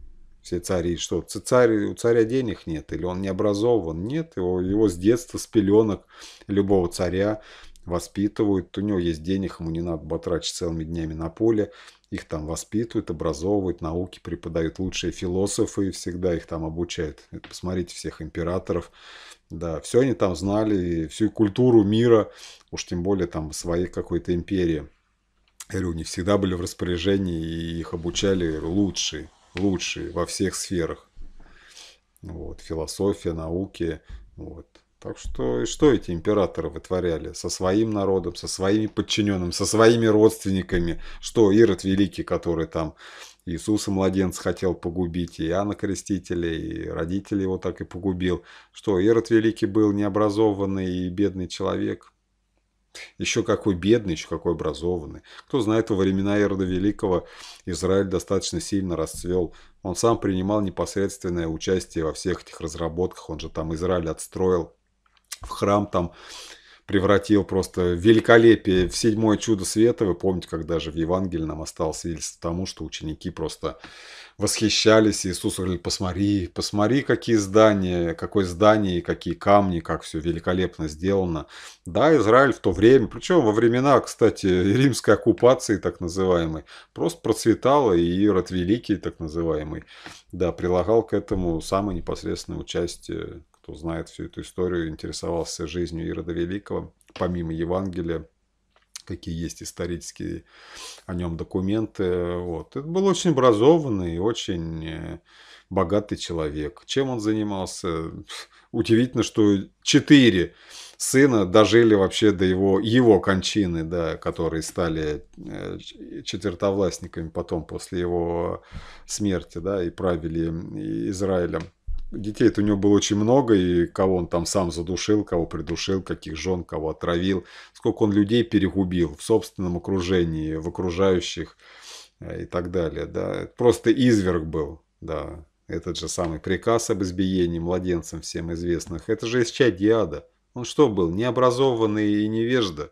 Все цари, что царь, у царя денег нет, или он не образован, нет, его, его с детства, с пеленок любого царя воспитывают, у него есть денег, ему не надо батрачить целыми днями на поле, их там воспитывают, образовывают, науки преподают лучшие философы, и всегда их там обучают. Это посмотрите всех императоров, да, все они там знали, всю культуру мира, уж тем более там своей какой-то империи. Я говорю, у всегда были в распоряжении, и их обучали лучшие, лучшие во всех сферах. Вот, философия, науки, вот. Так что, и что эти императоры вытворяли со своим народом, со своими подчиненными, со своими родственниками? Что Ирод Великий, который там Иисуса младенца хотел погубить, и Иоанна Крестителя, и родителей его так и погубил. Что, Ирод Великий был необразованный и бедный человек? Еще какой бедный, еще какой образованный. Кто знает, во времена Ирода Великого Израиль достаточно сильно расцвел. Он сам принимал непосредственное участие во всех этих разработках. Он же там Израиль отстроил в храм там превратил просто великолепие в седьмое чудо света. Вы помните, как даже в Евангелии нам осталось свидетельство тому, что ученики просто восхищались. Иисус говорил, посмотри, посмотри, какие здания, какое здание какие камни, как все великолепно сделано. Да, Израиль в то время, причем во времена, кстати, римской оккупации так называемой, просто процветала, и Ирод Великий так называемый, да, прилагал к этому самое непосредственное участие кто знает всю эту историю, интересовался жизнью Ирода Великого, помимо Евангелия, какие есть исторические о нем документы. Вот. Это был очень образованный, очень э, богатый человек. Чем он занимался? Удивительно, что четыре сына дожили вообще до его, его кончины, да, которые стали э, четвертовластниками потом после его смерти да, и правили Израилем детей-то у него было очень много, и кого он там сам задушил, кого придушил, каких жен, кого отравил, сколько он людей перегубил в собственном окружении, в окружающих э, и так далее. Да. Просто изверг был, да. Этот же самый приказ об избиении младенцам всем известных. Это же из чадья ада. Он что был, необразованный и невежда?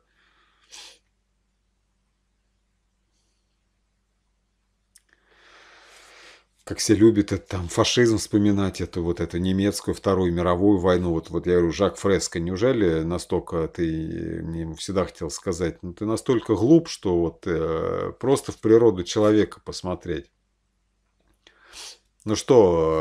как все любят это, там фашизм вспоминать, эту вот эту немецкую Вторую мировую войну. Вот, вот я говорю, Жак Фреско, неужели настолько ты, мне всегда хотел сказать, ну ты настолько глуп, что вот э, просто в природу человека посмотреть. Ну что,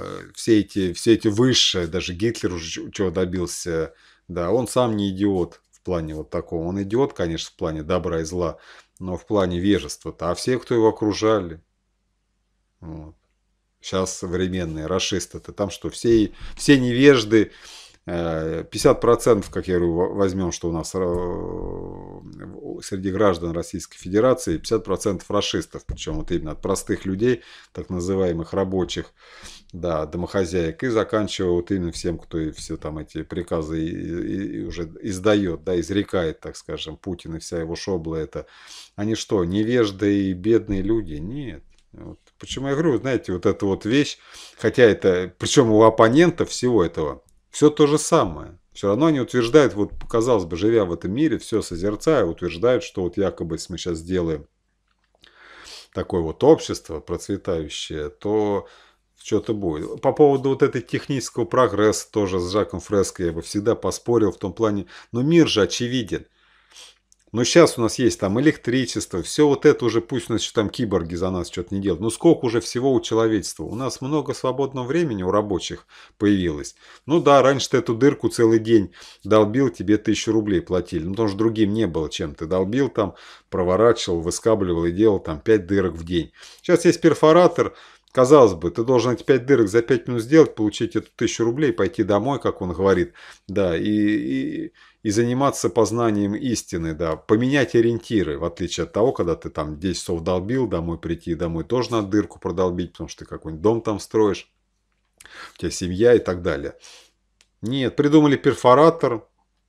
э, все, эти, все эти высшие, даже Гитлер уже чего добился, да, он сам не идиот в плане вот такого. Он идиот, конечно, в плане добра и зла, но в плане вежества-то. А все, кто его окружали, вот. Сейчас современные расисты, это там что, все, все невежды, 50%, э, как я говорю, возьмем, что у нас э, среди граждан Российской Федерации, 50% расистов, причем вот именно от простых людей, так называемых рабочих, да, домохозяек, и заканчивая вот именно всем, кто и все там эти приказы и, и, и уже издает, да, изрекает, так скажем, Путин и вся его шобла это. Они что, невежды и бедные люди? Нет. Вот Почему я говорю, знаете, вот эта вот вещь, хотя это, причем у оппонента всего этого, все то же самое. Все равно они утверждают, вот казалось бы, живя в этом мире, все созерцая, утверждают, что вот якобы, если мы сейчас сделаем такое вот общество процветающее, то что-то будет. По поводу вот этой технического прогресса тоже с Жаком Фреско я бы всегда поспорил в том плане, но ну, мир же очевиден. Но «Ну, сейчас у нас есть там электричество, все вот это уже, пусть у нас там киборги за нас что-то не делают. Но ну, сколько уже всего у человечества? У нас много свободного времени у рабочих появилось. Ну да, раньше ты эту дырку целый день долбил, тебе тысячу рублей платили. Ну потому что другим не было чем. Ты долбил там, проворачивал, выскабливал и делал там 5 дырок в день. Сейчас есть перфоратор, Казалось бы, ты должен эти 5 дырок за 5 минут сделать, получить эту тысячу рублей, пойти домой, как он говорит, да, и, и, и заниматься познанием истины, да, поменять ориентиры, в отличие от того, когда ты там 10 часов долбил, домой прийти, домой тоже надо дырку продолбить, потому что ты какой-нибудь дом там строишь, у тебя семья и так далее. Нет, придумали перфоратор,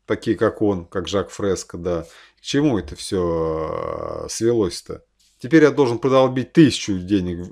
такие как он, как Жак Фреско, да. К чему это все э, свелось-то? Теперь я должен продолбить тысячу денег,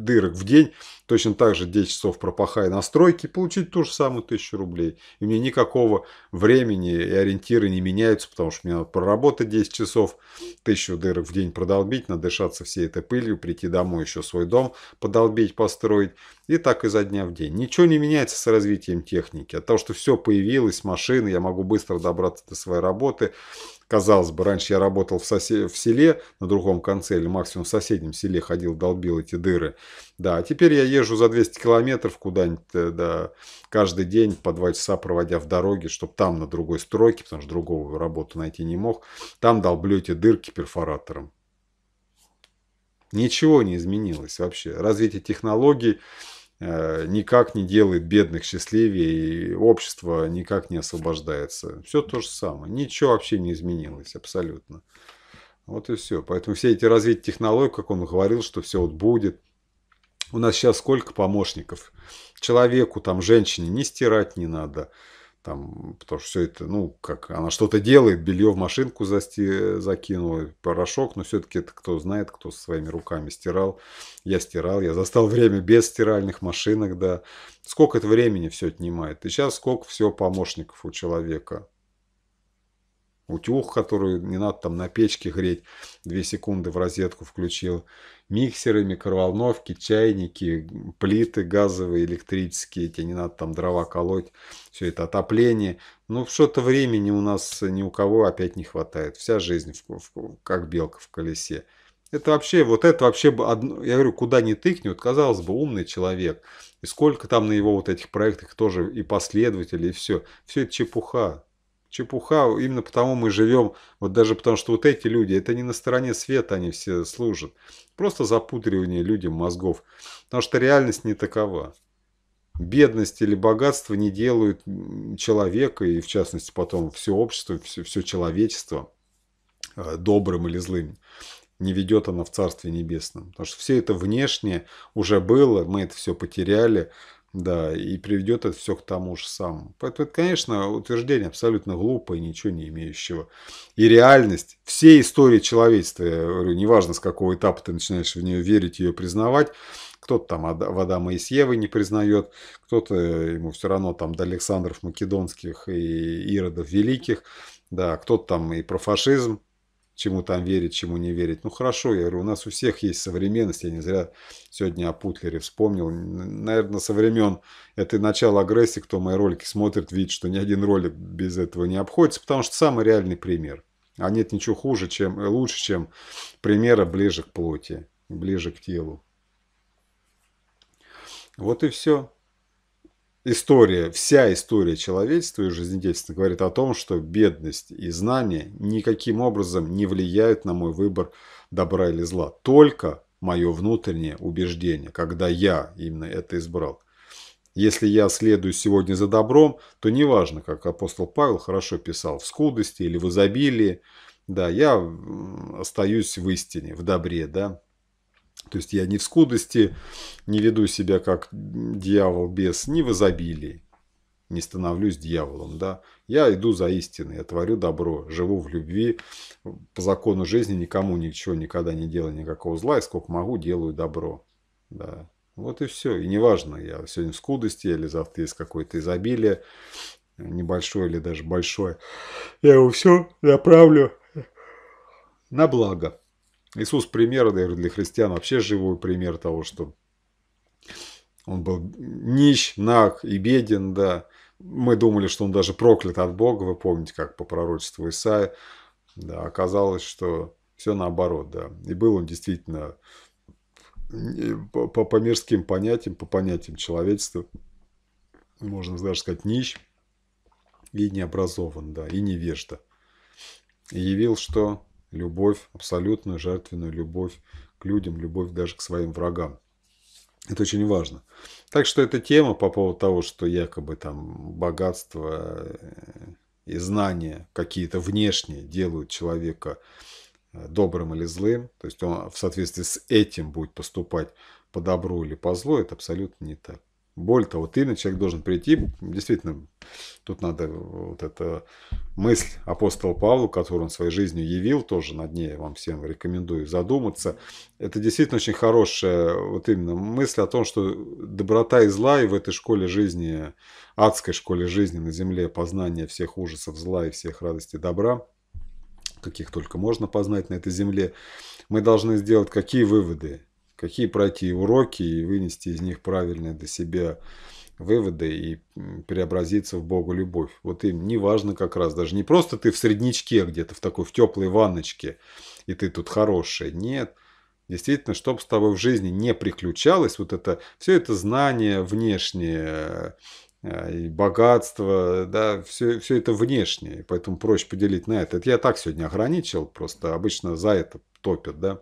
дырок в день, точно так же 10 часов пропахая настройки, получить ту же самую тысячу рублей. И мне никакого времени и ориентиры не меняются, потому что мне надо проработать 10 часов, тысячу дырок в день продолбить, надышаться всей этой пылью, прийти домой еще свой дом подолбить, построить. И так изо дня в день. Ничего не меняется с развитием техники. От того, что все появилось, машины, я могу быстро добраться до своей работы, Казалось бы, раньше я работал в, сосед... в селе на другом конце или максимум в соседнем селе ходил, долбил эти дыры. Да, а теперь я езжу за 200 километров куда-нибудь э, да, каждый день, по два часа проводя в дороге, чтобы там на другой стройке, потому что другого работу найти не мог, там долблю эти дырки перфоратором. Ничего не изменилось вообще. Развитие технологий Э, никак не делает бедных счастливее, и общество никак не освобождается. Все то же самое. Ничего вообще не изменилось абсолютно. Вот и все. Поэтому все эти развития технологий, как он говорил, что все вот будет. У нас сейчас сколько помощников? Человеку, там, женщине не стирать не надо, там, потому что все это, ну, как она что-то делает, белье в машинку засти, закинула, порошок, но все-таки это кто знает, кто своими руками стирал. Я стирал, я застал время без стиральных машинок, да. Сколько это времени все отнимает? И сейчас сколько всего помощников у человека? Утюг, который не надо там на печке греть, две секунды в розетку включил, миксеры, микроволновки, чайники, плиты газовые, электрические, тебе не надо там дрова колоть, все это отопление. Ну, что-то времени у нас ни у кого опять не хватает. Вся жизнь в, в, как белка в колесе. Это вообще, вот это вообще, одно, я говорю, куда ни вот казалось бы, умный человек. И сколько там на его вот этих проектах тоже и последователей, и все. Все это чепуха чепуха, именно потому мы живем, вот даже потому что вот эти люди, это не на стороне света они все служат. Просто запудривание людям мозгов, потому что реальность не такова. Бедность или богатство не делают человека, и в частности потом все общество, все, все человечество э, добрым или злым. Не ведет она в Царстве Небесном. Потому что все это внешнее уже было, мы это все потеряли, да, и приведет это все к тому же самому. Поэтому это, конечно, утверждение абсолютно глупое, ничего не имеющего. И реальность всей истории человечества, я говорю, неважно, с какого этапа ты начинаешь в нее верить, ее признавать, кто-то там Адама и Севы не признает, кто-то э, ему все равно там до Александров Македонских и Иродов Великих, да, кто-то там и про фашизм чему там верить, чему не верить. Ну хорошо, я говорю, у нас у всех есть современность, я не зря сегодня о Путлере вспомнил. Наверное, со времен это начало агрессии, кто мои ролики смотрит, видит, что ни один ролик без этого не обходится, потому что самый реальный пример. А нет ничего хуже, чем, лучше, чем примера ближе к плоти, ближе к телу. Вот и все история, вся история человечества и жизнедеятельности говорит о том, что бедность и знание никаким образом не влияют на мой выбор добра или зла. Только мое внутреннее убеждение, когда я именно это избрал. Если я следую сегодня за добром, то неважно, как апостол Павел хорошо писал, в скудости или в изобилии, да, я остаюсь в истине, в добре, да, то есть я не в скудости не веду себя как дьявол без, не в изобилии не становлюсь дьяволом, да. Я иду за истиной, я творю добро, живу в любви, по закону жизни никому ничего никогда не делаю никакого зла, и сколько могу, делаю добро, да. Вот и все. И неважно, я сегодня в скудости или завтра есть какое-то изобилие, небольшое или даже большое. Я его все направлю на благо. Иисус пример для христиан, вообще живой пример того, что он был нищ, наг и беден, да. Мы думали, что он даже проклят от Бога, вы помните, как по пророчеству Исаия. Да, оказалось, что все наоборот, да. И был он действительно по, по, по мирским понятиям, по понятиям человечества, можно даже сказать, нищ и необразован, да, и невежда. И явил, что любовь, абсолютную жертвенную любовь к людям, любовь даже к своим врагам. Это очень важно. Так что эта тема по поводу того, что якобы там богатство э, и знания какие-то внешние делают человека э, добрым или злым, то есть он в соответствии с этим будет поступать по добру или по злу, это абсолютно не так боль то, вот именно человек должен прийти. Действительно, тут надо вот эта мысль апостола Павла, которую он своей жизнью явил, тоже над ней вам всем рекомендую задуматься. Это действительно очень хорошая вот именно мысль о том, что доброта и зла и в этой школе жизни, адской школе жизни на земле, познание всех ужасов зла и всех радостей добра, каких только можно познать на этой земле, мы должны сделать какие выводы – какие пройти уроки и вынести из них правильные для себя выводы и преобразиться в Богу любовь. Вот им не важно как раз, даже не просто ты в средничке где-то, в такой в теплой ванночке, и ты тут хороший. Нет, действительно, что бы с тобой в жизни не приключалось, вот это, все это знание внешнее, э, э, и богатство, да, все, все это внешнее, поэтому проще поделить на это. Это я так сегодня ограничил, просто обычно за это топят, да.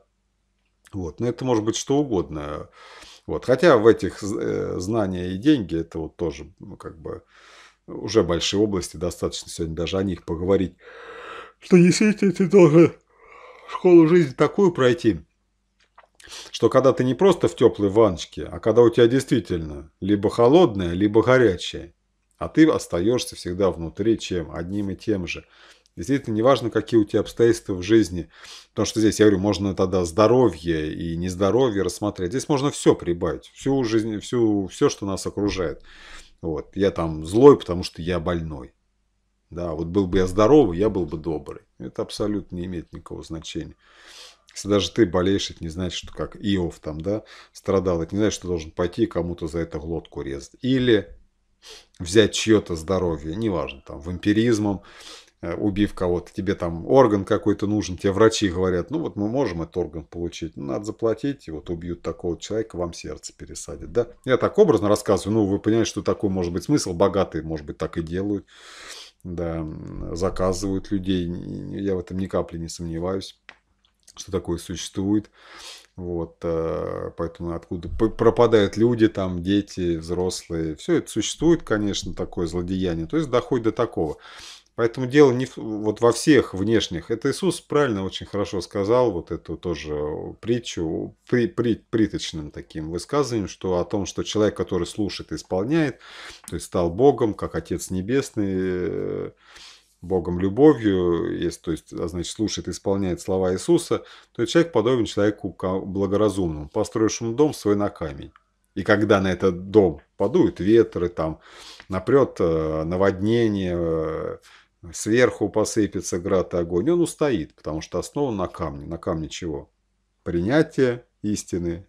Вот. Но ну, это может быть что угодно. Вот. Хотя в этих э, знания и деньги это вот тоже ну, как бы уже большие области. Достаточно сегодня даже о них поговорить. Что действительно ты должен школу жизни такую пройти, что когда ты не просто в теплой ваночке, а когда у тебя действительно либо холодная, либо горячая, а ты остаешься всегда внутри чем? Одним и тем же. Действительно, неважно, какие у тебя обстоятельства в жизни. Потому что здесь, я говорю, можно тогда здоровье и нездоровье рассмотреть. Здесь можно все прибавить, всю жизнь, всю, все, что нас окружает. Вот. Я там злой, потому что я больной. Да, вот был бы я здоровый, я был бы добрый. Это абсолютно не имеет никакого значения. Если даже ты болеешь, это не значит, что как Иов там, да, страдал. Это не значит, что должен пойти кому-то за это глотку резать. Или взять чье-то здоровье, неважно, там, вампиризмом, Э, убив кого-то, тебе там орган какой-то нужен, тебе врачи говорят, ну вот мы можем этот орган получить, ну, надо заплатить, и вот убьют такого человека, вам сердце пересадят. Да? Я так образно рассказываю, ну вы понимаете, что такой может быть смысл, богатые, может быть, так и делают, да, заказывают людей, я в этом ни капли не сомневаюсь, что такое существует. Вот, э, поэтому откуда пропадают люди, там, дети, взрослые. Все это существует, конечно, такое злодеяние. То есть доходит до такого. Поэтому дело не в, вот во всех внешних. Это Иисус правильно очень хорошо сказал вот эту тоже притчу, при, при, приточным таким высказыванием, что о том, что человек, который слушает и исполняет, то есть стал Богом, как Отец Небесный, э, Богом любовью, есть то есть, а значит, слушает и исполняет слова Иисуса, то есть человек подобен человеку благоразумному, построившему дом свой на камень. И когда на этот дом подуют ветры, там, напрет э, наводнение, э, сверху посыпется град и огонь, он устоит, потому что основан на камне. На камне чего? Принятие истины,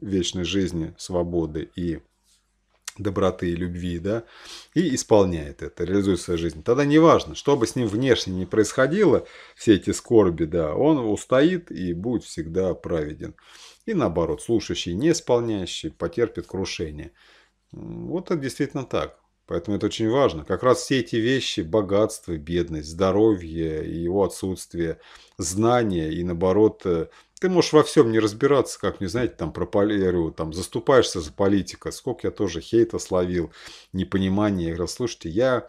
вечной жизни, свободы и доброты и любви, да, и исполняет это, реализует свою жизнь. Тогда неважно, что бы с ним внешне не происходило, все эти скорби, да, он устоит и будет всегда праведен. И наоборот, слушающий, не исполняющий, потерпит крушение. Вот это действительно так. Поэтому это очень важно. Как раз все эти вещи, богатство, бедность, здоровье и его отсутствие, знания и наоборот, э, ты можешь во всем не разбираться, как, мне, знаете, там про поляру, там заступаешься за политика. Сколько я тоже хейта словил, непонимание. Я говорил, слушайте, я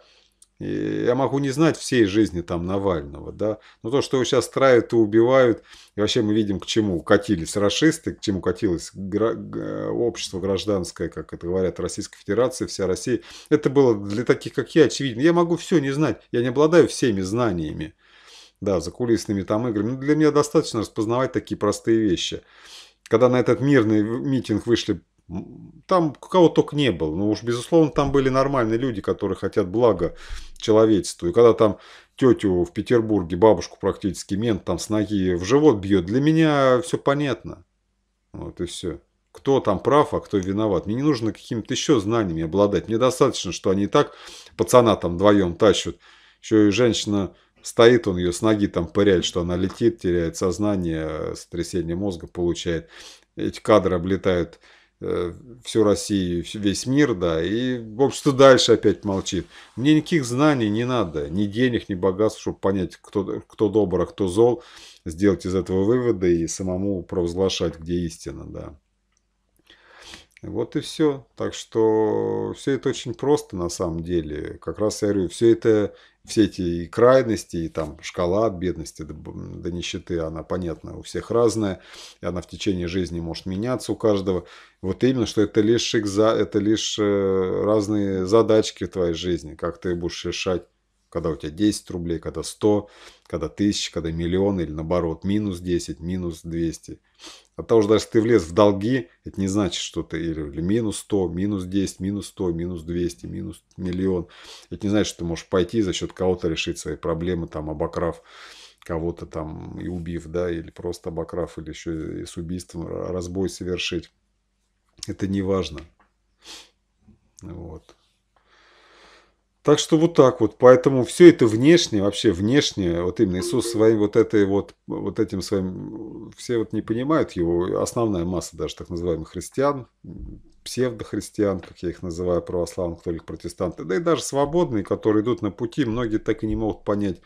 я могу не знать всей жизни там Навального, да, но то, что его сейчас травят и убивают, и вообще мы видим, к чему катились расисты, к чему катилось гра- общество гражданское, как это говорят, Российской Федерации, вся Россия, это было для таких, как я, очевидно. Я могу все не знать, я не обладаю всеми знаниями, да, за кулисными там играми, но для меня достаточно распознавать такие простые вещи. Когда на этот мирный митинг вышли там кого только не было. Но ну, уж, безусловно, там были нормальные люди, которые хотят блага человечеству. И когда там тетю в Петербурге, бабушку практически, мент там с ноги в живот бьет, для меня все понятно. Вот и все. Кто там прав, а кто виноват. Мне не нужно каким то еще знаниями обладать. Мне достаточно, что они и так пацана там вдвоем тащат. Еще и женщина Стоит он ее с ноги там пыряет, что она летит, теряет сознание, э, сотрясение мозга получает. Эти кадры облетают Э, всю Россию, весь мир, да, и, в общем-то, дальше опять молчит. Мне никаких знаний не надо, ни денег, ни богатств, чтобы понять, кто, кто добр, а кто зол, сделать из этого выводы и самому провозглашать, где истина, да. Вот и все. Так что все это очень просто на самом деле. Как раз я говорю, все это все эти и крайности, и там шкала от бедности до, до нищеты, она, понятно, у всех разная, и она в течение жизни может меняться у каждого. Вот именно, что это лишь, экза, это лишь э, разные задачки в твоей жизни, как ты будешь решать, когда у тебя 10 рублей, когда 100, когда 1000, когда миллион, или наоборот, минус 10, минус 200. От того, что даже ты влез в долги, это не значит, что ты или, минус 100, минус 10, минус 100, минус 200, минус миллион. Это не значит, что ты можешь пойти за счет кого-то решить свои проблемы, там, обокрав кого-то там и убив, да, или просто обокрав, или еще и с убийством разбой совершить. Это не важно. Вот. Так что вот так вот. Поэтому все это внешнее, вообще внешнее, вот именно Иисус своим вот этой вот, вот этим своим, все вот не понимают его, основная масса даже так называемых христиан, псевдохристиан, как я их называю, православных, католик, протестанты, да и даже свободные, которые идут на пути, многие так и не могут понять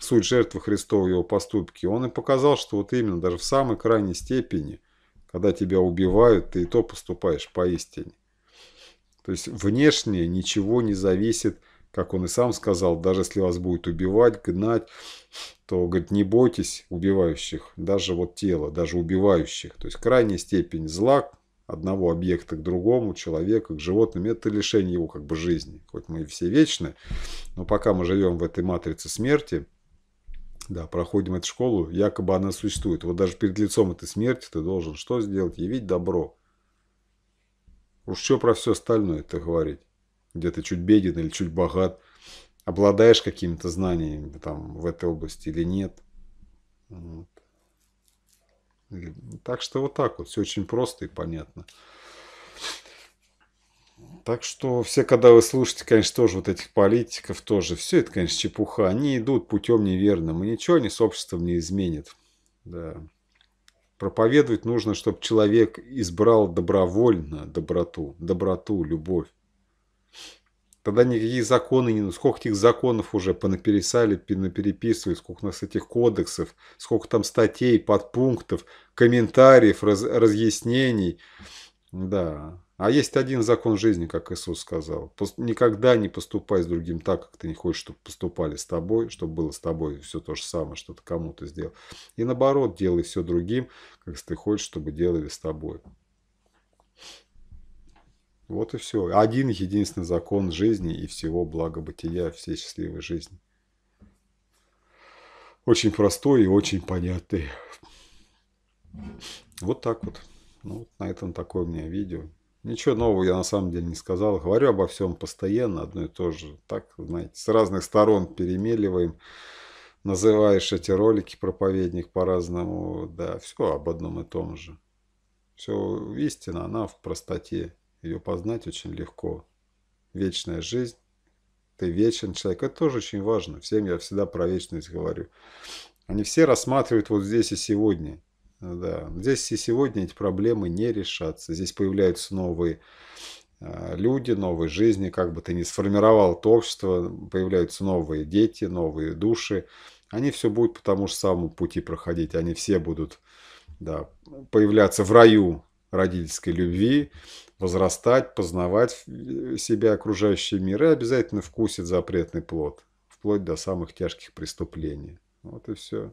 суть жертвы Христова, его поступки. Он и показал, что вот именно даже в самой крайней степени, когда тебя убивают, ты и то поступаешь поистине. То есть внешнее ничего не зависит как он и сам сказал, даже если вас будет убивать, гнать, то, говорит, не бойтесь убивающих, даже вот тело, даже убивающих. То есть крайняя степень зла одного объекта к другому, человека, к животным, это лишение его как бы жизни. Хоть мы и все вечны, но пока мы живем в этой матрице смерти, да, проходим эту школу, якобы она существует. Вот даже перед лицом этой смерти ты должен что сделать? Явить добро. Уж что про все остальное это говорить где ты чуть беден или чуть богат, обладаешь какими-то знаниями там в этой области или нет. Вот. Так что вот так вот, все очень просто и понятно. Так что все, когда вы слушаете, конечно, тоже вот этих политиков, тоже все это, конечно, чепуха. Они идут путем неверным, и ничего они с обществом не изменят. Да. Проповедовать нужно, чтобы человек избрал добровольно доброту, доброту, любовь. Тогда никакие законы не... Сколько этих законов уже понапересали, переписывают, сколько у нас этих кодексов, сколько там статей, подпунктов, комментариев, раз, разъяснений. Да. А есть один закон жизни, как Иисус сказал. Никогда не поступай с другим так, как ты не хочешь, чтобы поступали с тобой, чтобы было с тобой все то же самое, что ты кому-то сделал. И наоборот, делай все другим, как ты хочешь, чтобы делали с тобой. Вот и все. Один единственный закон жизни и всего благобытия, всей счастливой жизни. Очень простой и очень понятный. Вот так вот. Ну, вот на этом такое у меня видео. Ничего нового я на самом деле не сказал. Говорю обо всем постоянно, одно и то же. Так, знаете, с разных сторон перемеливаем. Называешь эти ролики проповедник по-разному. Да, все об одном и том же. Все истина, она в простоте. Ее познать очень легко. Вечная жизнь. Ты вечен человек. Это тоже очень важно. Всем я всегда про вечность говорю. Они все рассматривают вот здесь и сегодня. Да. Здесь и сегодня эти проблемы не решатся. Здесь появляются новые э, люди, новые жизни, как бы ты ни сформировал это общество, появляются новые дети, новые души. Они все будут по тому же самому пути проходить. Они все будут да, появляться в раю, родительской любви, возрастать, познавать э, себя, окружающий мир, и обязательно вкусит запретный плод, вплоть до самых тяжких преступлений. Вот и все.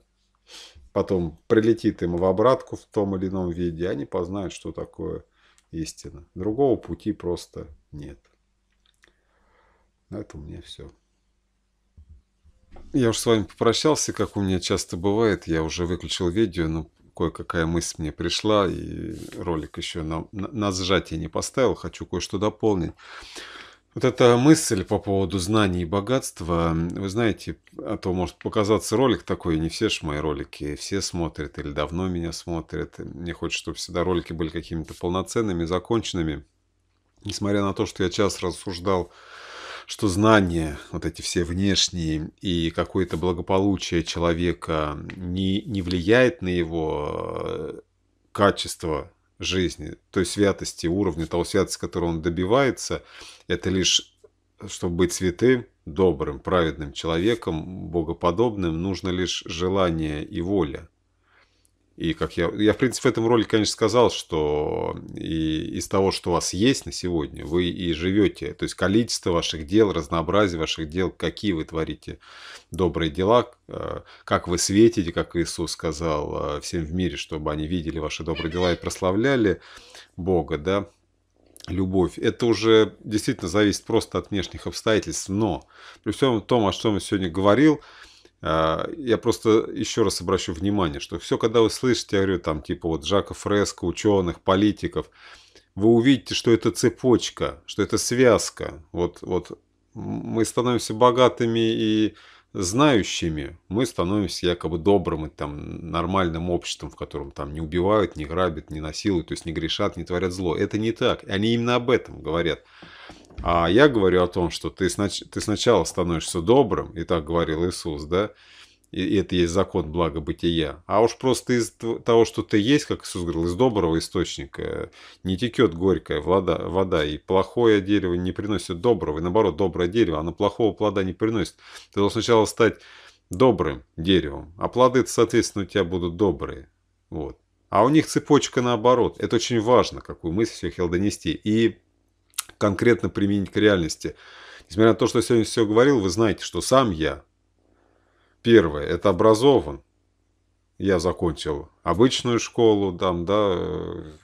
Потом прилетит им в обратку в том или ином виде, они познают, что такое истина. Другого пути просто нет. На этом мне все. Я уже с вами попрощался, как у меня часто бывает. Я уже выключил видео, но кое-какая мысль мне пришла, и ролик еще на, на, на сжатие не поставил, хочу кое-что дополнить. Вот эта мысль по поводу знаний и богатства, вы знаете, а то может показаться ролик такой, не все ж мои ролики, все смотрят или давно меня смотрят. Мне хочется, чтобы всегда ролики были какими-то полноценными, законченными. Несмотря на то, что я час рассуждал что знания, вот эти все внешние и какое-то благополучие человека не, не влияет на его э, качество жизни, той святости, уровня, того святости, которого он добивается, это лишь, чтобы быть святым, добрым, праведным человеком, богоподобным, нужно лишь желание и воля. И как я, я, в принципе, в этом ролике, конечно, сказал, что и, из того, что у вас есть на сегодня, вы и живете. То есть количество ваших дел, разнообразие ваших дел, какие вы творите добрые дела, э, как вы светите, как Иисус сказал э, всем в мире, чтобы они видели ваши добрые дела и прославляли Бога, да, любовь. Это уже действительно зависит просто от внешних обстоятельств. Но при всем том, о чем я сегодня говорил, а, я просто еще раз обращу внимание, что все, когда вы слышите, я говорю, там, типа вот Жака Фреско, ученых, политиков, вы увидите, что это цепочка, что это связка. Вот, вот мы становимся богатыми и знающими, мы становимся якобы добрым и там нормальным обществом, в котором там не убивают, не грабят, не насилуют, то есть не грешат, не творят зло. Это не так. они именно об этом говорят. А я говорю о том, что ты, снач... ты сначала становишься добрым, и так говорил Иисус, да, и это есть закон благобытия. А уж просто из того, что ты есть, как Иисус говорил, из доброго источника не текет горькая вода, вода и плохое дерево не приносит доброго, и наоборот, доброе дерево, оно плохого плода не приносит. Ты должен сначала стать добрым деревом, а плоды, соответственно, у тебя будут добрые. Вот. А у них цепочка наоборот. Это очень важно, какую мысль всех хотел донести. И конкретно применить к реальности. Несмотря на то, что я сегодня все говорил, вы знаете, что сам я, первое, это образован. Я закончил обычную школу, там, да,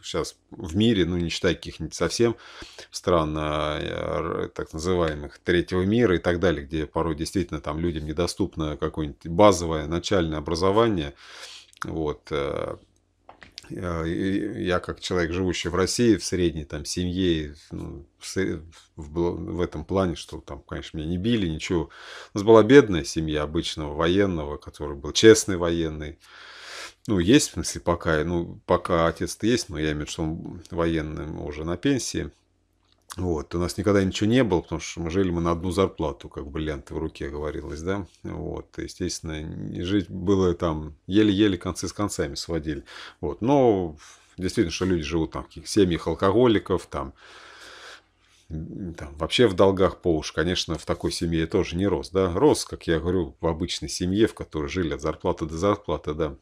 сейчас в мире, ну, не считай каких-нибудь совсем стран, а, э, так называемых, третьего мира и так далее, где порой действительно там людям недоступно какое-нибудь базовое начальное образование, вот, э, а, я как человек, живущий в России, в средней там семье, ну, в, в, в этом плане, что там, конечно, меня не били, ничего. У нас была бедная семья обычного военного, который был честный военный. Ну, есть, в смысле, пока, ну, пока отец-то есть, но я имею в виду, что он военным уже на пенсии. Вот. У нас никогда ничего не было, потому что мы жили мы на одну зарплату, как бриллианты в руке говорилось, да. Вот. Естественно, жить было там еле-еле концы с концами сводили. Вот. Но действительно, что люди живут там в каких семьях алкоголиков, там, там, вообще в долгах по уж, конечно, в такой семье я тоже не рос, да, рос, как я говорю, в обычной семье, в которой жили от зарплаты до зарплаты, да,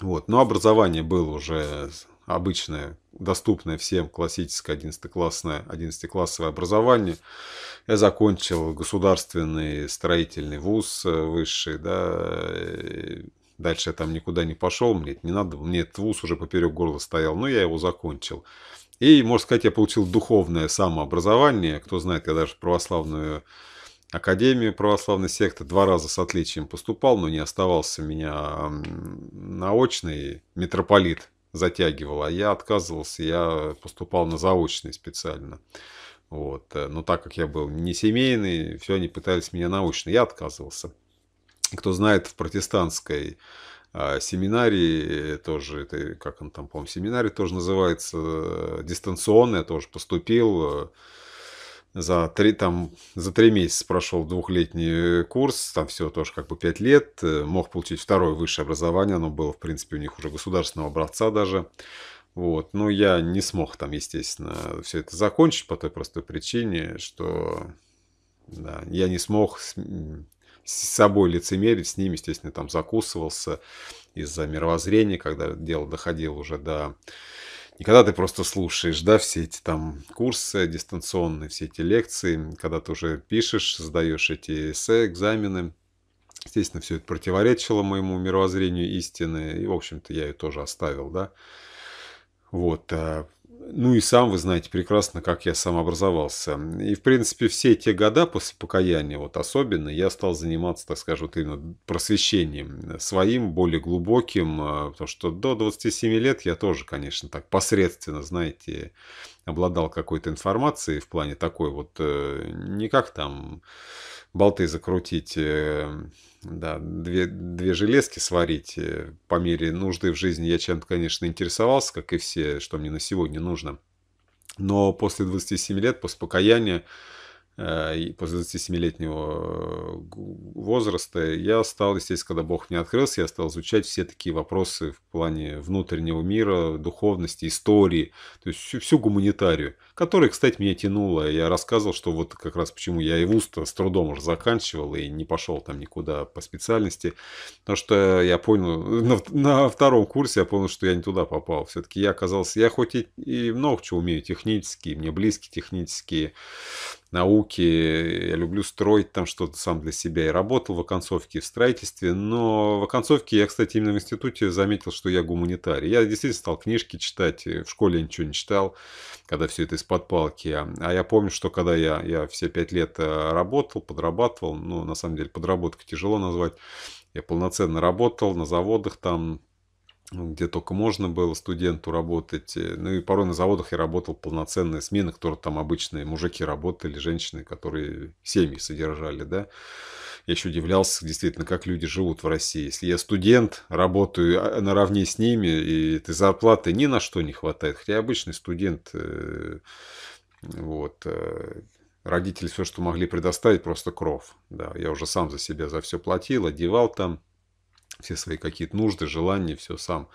вот, но образование было уже обычное, доступное всем классическое 11-классное, 11 образование. Я закончил государственный строительный вуз э, высший, да, э, дальше я там никуда не пошел, мне это не надо, мне этот вуз уже поперек горла стоял, но я его закончил. И, можно сказать, я получил духовное самообразование, кто знает, я даже православную Академию православной секты два раза с отличием поступал, но не оставался меня на очный митрополит затягивал, а я отказывался, я поступал на заочный специально. Вот. Э, но так как я был не семейный, все они пытались меня научно, я отказывался. Кто знает, в протестантской а, семинарии э, тоже, это, как он там, по-моему, семинарии тоже называется, э, дистанционно я тоже поступил, за три, там, за три месяца прошел двухлетний э, курс, там все тоже как бы пять лет, э, мог получить второе высшее образование, оно было, в принципе, у них уже государственного образца даже. Вот. Но ну, я не смог там, естественно, все это закончить по той простой причине, что да, я не смог с, собой лицемерить, с ним, естественно, там закусывался из-за мировоззрения, когда дело доходило уже до и когда ты просто слушаешь, да, все эти там курсы дистанционные, все эти лекции, когда ты уже пишешь, сдаешь эти эссе, экзамены, естественно, все это противоречило моему мировоззрению истины, и, в общем-то, я ее тоже оставил, да. Вот, а ну и сам вы знаете прекрасно, как я сам образовался. И, в принципе, все те года после покаяния, вот особенно, я стал заниматься, так скажем, вот именно просвещением своим, более глубоким, а, потому что до 27 лет я тоже, конечно, так посредственно, знаете, обладал какой-то информацией в плане такой вот, э, не как там болты закрутить э, да, две, две железки сварить. Э, по мере нужды в жизни я чем-то, конечно, интересовался, как и все, что мне на сегодня нужно. Но после 27 лет, после покаяния, э, и после 27-летнего э, возраста я стал, естественно, когда Бог мне открылся, я стал изучать все такие вопросы в плане внутреннего мира, духовности, истории, то есть всю, всю гуманитарию который, кстати, меня тянуло. Я рассказывал, что вот как раз почему я и вуз с трудом уже заканчивал и не пошел там никуда по специальности. Потому что я понял, на, на втором курсе я понял, что я не туда попал. Все-таки я оказался, я хоть и, и много чего умею технические, мне близки технические науки, я люблю строить там что-то сам для себя. И работал в оконцовке, в строительстве, но в оконцовке я, кстати, именно в институте заметил, что я гуманитарий. Я действительно стал книжки читать, в школе ничего не читал, когда все это исполнялось из-под палки. А я помню, что когда я, я все пять лет э, работал, подрабатывал, ну, на самом деле, подработка тяжело назвать, я полноценно работал на заводах там, ну, где только можно было студенту работать. Э, ну и порой на заводах я работал полноценные смены, которые там обычные мужики работали, женщины, которые семьи содержали, да я еще удивлялся действительно, как люди живут в России. Если я студент, работаю а, наравне с ними, и этой зарплаты ни на что не хватает. Хотя я обычный студент, э, вот, э, родители все, что могли предоставить, просто кров. Да, я уже сам за себя за все платил, одевал там, все свои какие-то нужды, желания, все сам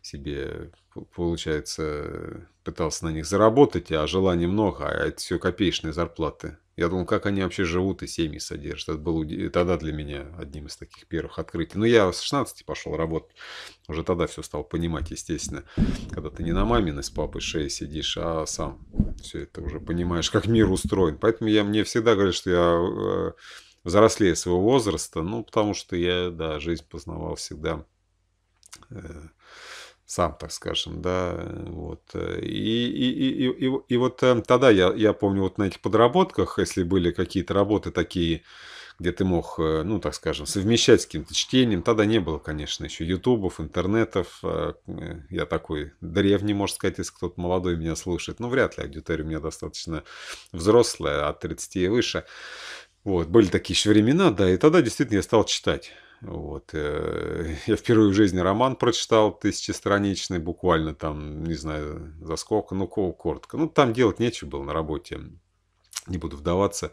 себе, э, получается, пытался на них заработать, а желаний много, а это все копеечные зарплаты. Я думал, как они вообще живут и семьи содержат. Это было тогда для меня одним из таких первых открытий. Но ну, я с 16 пошел работать. Уже тогда все стал понимать, естественно. Когда ты не на маминой с папой шеи сидишь, а сам все это уже понимаешь, как мир устроен. Поэтому я, мне всегда говорят, что я э, взрослее своего возраста. Ну, потому что я, да, жизнь познавал всегда э, сам, так скажем, да, вот. И, и, и, и, и вот э, тогда я, я помню, вот на этих подработках, если были какие-то работы такие, где ты мог, э, ну, так скажем, совмещать с каким-то чтением, тогда не было, конечно, еще ютубов, интернетов, э, я такой древний, можно сказать, если кто-то молодой меня слушает, ну, вряд ли, аудитория у меня достаточно взрослая, от 30 и выше, вот, были такие еще времена, да, и тогда действительно я стал читать. Вот. Э, я впервые в жизни роман прочитал, тысячестраничный, буквально там, не знаю, за сколько, ну, коротко. Ну, там делать нечего было на работе. Не буду вдаваться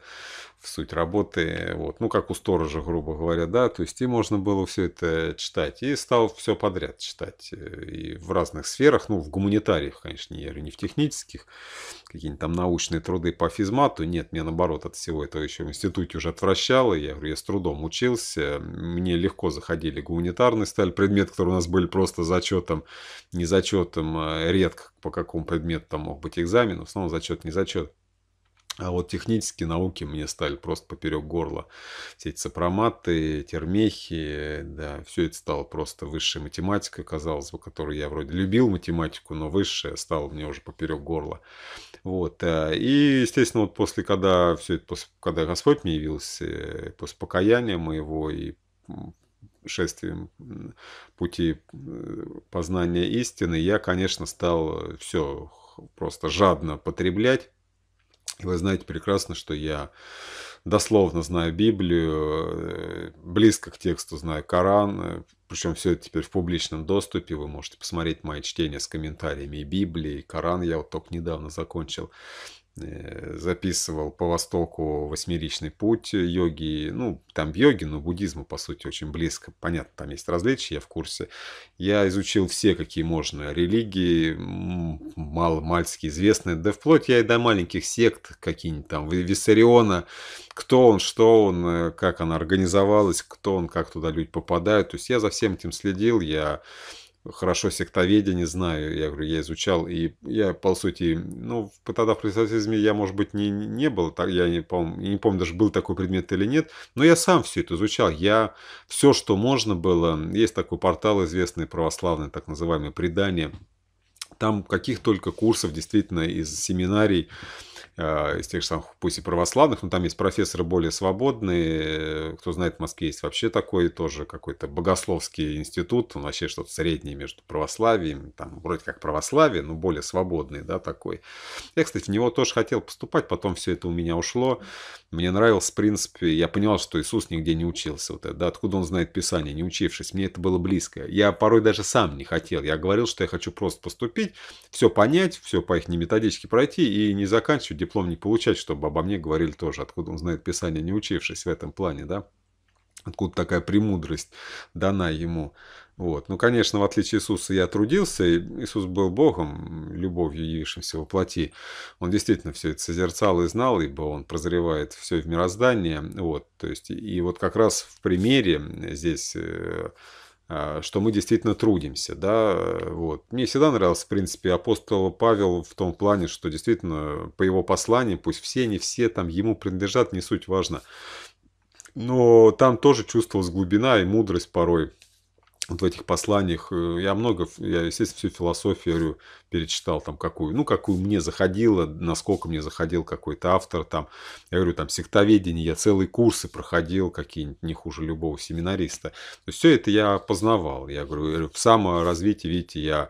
в суть работы, вот, ну, как у сторожа, грубо говоря, да, то есть и можно было все это читать, и стал все подряд читать, э, и в разных сферах, ну, в гуманитариях, конечно, не, не в технических, какие-нибудь там научные труды по физмату, нет, меня наоборот от всего этого еще в институте уже отвращало, я говорю, я с трудом учился, мне легко заходили гуманитарные стали, предметы, которые у нас были просто зачетом, не зачетом, э, редко по какому предмету там мог быть экзамен, в основном зачет, не зачет. А вот технические науки мне стали просто поперек горла. Все эти сопроматы, термехи, да, все это стало просто высшей математикой, казалось бы, которую я вроде любил математику, но высшая стала мне уже поперек горла. Вот. Э, и, естественно, вот после, когда все это, после, когда Господь мне явился, э, после покаяния моего и шествием пути э, познания истины, я, конечно, стал все просто жадно потреблять вы знаете прекрасно, что я дословно знаю Библию, э, близко к тексту знаю Коран, причем все это теперь в публичном доступе, вы можете посмотреть мои чтения с комментариями Библии, Коран я вот только недавно закончил Э, записывал по востоку восьмеричный путь йоги, ну, там йоги, но буддизму, по сути, очень близко, понятно, там есть различия, я в курсе. Я изучил все, какие можно религии, мало-мальски известные, да вплоть я и до маленьких сект, какие-нибудь там, Виссариона, кто он, что он, э, как она организовалась, кто он, как туда люди попадают, то есть я за всем этим следил, я хорошо не знаю, я говорю, я изучал, и я, по сути, ну, тогда в протестантизме я, может быть, не, не был, так, я не, помню не помню, даже был такой предмет или нет, но я сам все это изучал, я все, что можно было, есть такой портал известный православный, так называемый, предание, там каких только курсов действительно из семинарий, Э, из тех же самых, пусть и православных, но там есть профессоры более свободные. Кто знает, в Москве есть вообще такой тоже какой-то богословский институт, он вообще что-то среднее между православием, там вроде как православие, но более свободный, да, такой. Я, кстати, в него тоже хотел поступать, потом все это у меня ушло. Мне нравился, в принципе, я понял, что Иисус нигде не учился, вот это, да, откуда он знает Писание, не учившись, мне это было близко. Я порой даже сам не хотел, я говорил, что я хочу просто поступить, все понять, все по их методичке пройти и не заканчивать диплом не получать, чтобы обо мне говорили тоже, откуда он знает писание, не учившись в этом плане, да, откуда такая премудрость дана ему. Вот. Ну, конечно, в отличие Иисуса я трудился, и Иисус был Богом, любовью явившимся во плоти. Он действительно все это созерцал и знал, ибо он прозревает все в мироздании. Вот. То есть, и вот как раз в примере здесь э, а, что мы действительно трудимся, да, э, вот. Мне всегда нравился, в принципе, апостол Павел в том плане, что действительно по его посланию, пусть все, не все там ему принадлежат, не суть важно, но там тоже чувствовалась глубина и мудрость порой вот в этих посланиях, э, я много, я, естественно, всю философию перечитал, там, какую, ну, какую мне заходило, насколько мне заходил какой-то автор, там, я говорю, там, сектоведение, я целые курсы проходил, какие-нибудь, не хуже любого семинариста, то есть, все это я познавал, я говорю, э, в саморазвитии, видите, я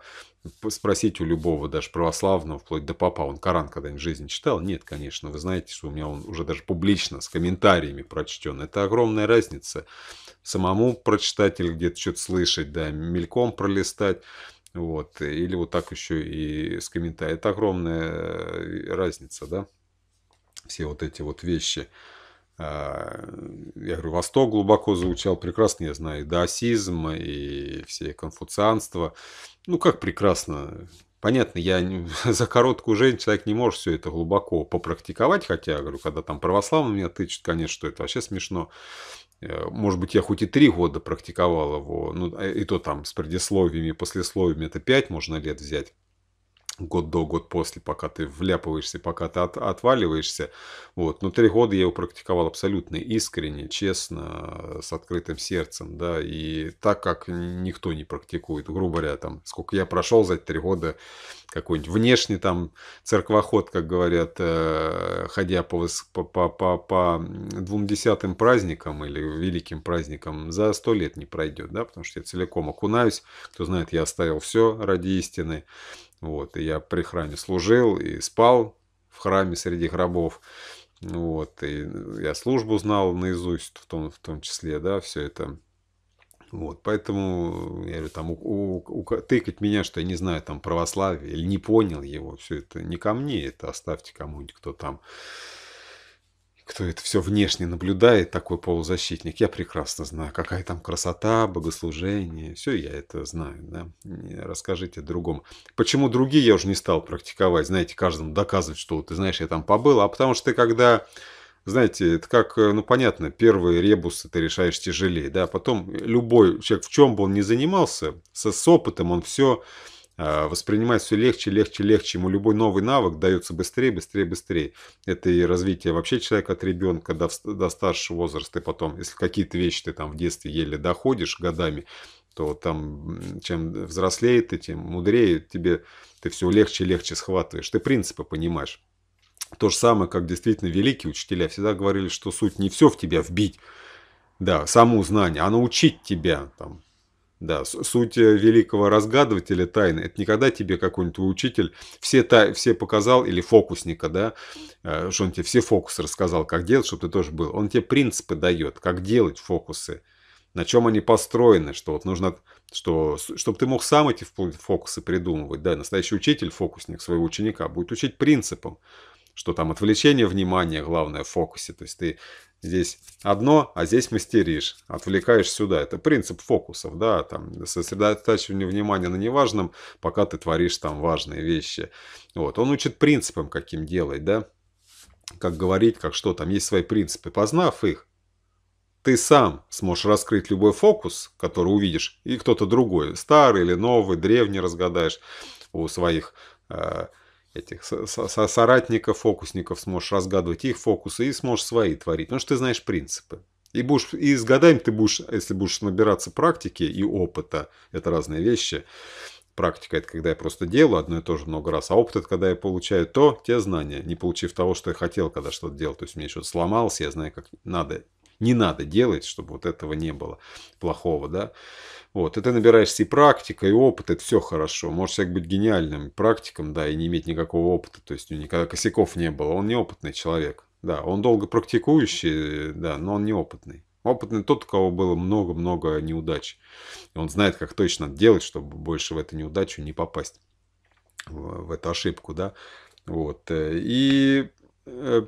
спросить у любого, даже православного, вплоть до папа, он Коран когда-нибудь в жизни читал? Нет, конечно, вы знаете, что у меня он уже даже публично, с комментариями прочтен. Это огромная разница самому прочитать или где-то что-то слышать, да, мельком пролистать. Вот. Или вот так еще и с комментариями. Это огромная э, разница, да? Все вот эти вот вещи. А, я говорю, Восток глубоко заучал, прекрасно я знаю, и даосизм, и все конфуцианство. Ну, как прекрасно. Понятно, я не, за короткую жизнь человек не может все это глубоко попрактиковать, хотя, говорю, когда там православные меня тычут, конечно, что это вообще смешно. Э, может быть, я хоть и три года практиковал его, ну, э, и то там с предисловиями, послесловиями, это пять можно лет взять год до, год после, пока ты вляпываешься, пока ты от, отваливаешься. Вот. Но три года я его практиковал абсолютно искренне, честно, с открытым сердцем, да, и так, как никто не практикует, грубо говоря, там, сколько я прошел за эти три года, какой-нибудь внешний там церковоход, как говорят, э, ходя по, по, по, по, по двум десятым праздникам или великим праздникам, за сто лет не пройдет, да, потому что я целиком окунаюсь, кто знает, я оставил все ради истины, вот, и я при храме служил и спал в храме среди гробов. Вот, и я службу знал наизусть, в том, в том числе, да, все это. Вот, поэтому, я говорю, там, у, у, у, тыкать меня, что я не знаю, там, православие, или не понял его, все это не ко мне, это оставьте кому-нибудь, кто там кто это все внешне наблюдает, такой полузащитник, я прекрасно знаю, какая там красота, богослужение, все я это знаю, да. Расскажите другому. Почему другие я уже не стал практиковать, знаете, каждому доказывать, что ты знаешь, я там побыл, а потому что ты когда знаете, это как, э, ну понятно, первые ребусы ты решаешь тяжелее, да, потом любой человек, в чем бы он ни занимался, со с опытом он все а, воспринимать все легче, легче, легче. Ему любой новый навык дается быстрее, быстрее, быстрее. Это и развитие вообще человека от ребенка до, до старшего возраста. И потом, если какие-то вещи ты там в детстве еле доходишь годами, то там чем взрослее ты, тем мудрее тебе ты все легче и легче схватываешь. Ты принципы понимаешь. То же самое, как действительно великие учителя всегда говорили, что суть не все в тебя вбить, да, само знание, а научить тебя там, да, суть э, великого разгадывателя тайны, это никогда тебе какой-нибудь учитель все, тай все показал, или фокусника, да, э, что он тебе все фокусы рассказал, как делать, чтобы ты тоже был. Он тебе принципы дает, как делать фокусы, на чем они построены, что вот нужно, что, чтобы ты мог сам эти фокусы придумывать. Да, настоящий учитель, фокусник своего ученика будет учить принципам, что там отвлечение внимания главное в фокусе, то есть ты Здесь одно, а здесь мастеришь, отвлекаешь сюда. Это принцип фокусов, да, там сосредотачивание внимания на неважном, пока ты творишь там важные вещи. Вот, он учит принципам, каким делать, да, как говорить, как что там, есть свои принципы. Познав их, ты сам сможешь раскрыть любой фокус, который увидишь, и кто-то другой, старый или новый, древний разгадаешь у своих э, этих со соратников, фокусников, сможешь разгадывать их фокусы и сможешь свои творить, потому что ты знаешь принципы. И, будешь, и с годами ты будешь, если будешь набираться практики и опыта, это разные вещи, практика – это когда я просто делаю одно и то же много раз, а опыт – это когда я получаю то, те знания, не получив того, что я хотел, когда что-то делал. То есть меня что-то сломалось, я знаю, как надо, не надо делать, чтобы вот этого не было плохого, да. Вот, и ты набираешься и практика, и опыт, это все хорошо. Можешь человек быть гениальным практиком, да, и не иметь никакого опыта, то есть у него никогда косяков не было, он неопытный человек. Да, он долго практикующий, да, но он неопытный. Опытный тот, у кого было много-много неудач. И он знает, как точно делать, чтобы больше в эту неудачу не попасть, в, в эту ошибку, да. Вот, э, и э,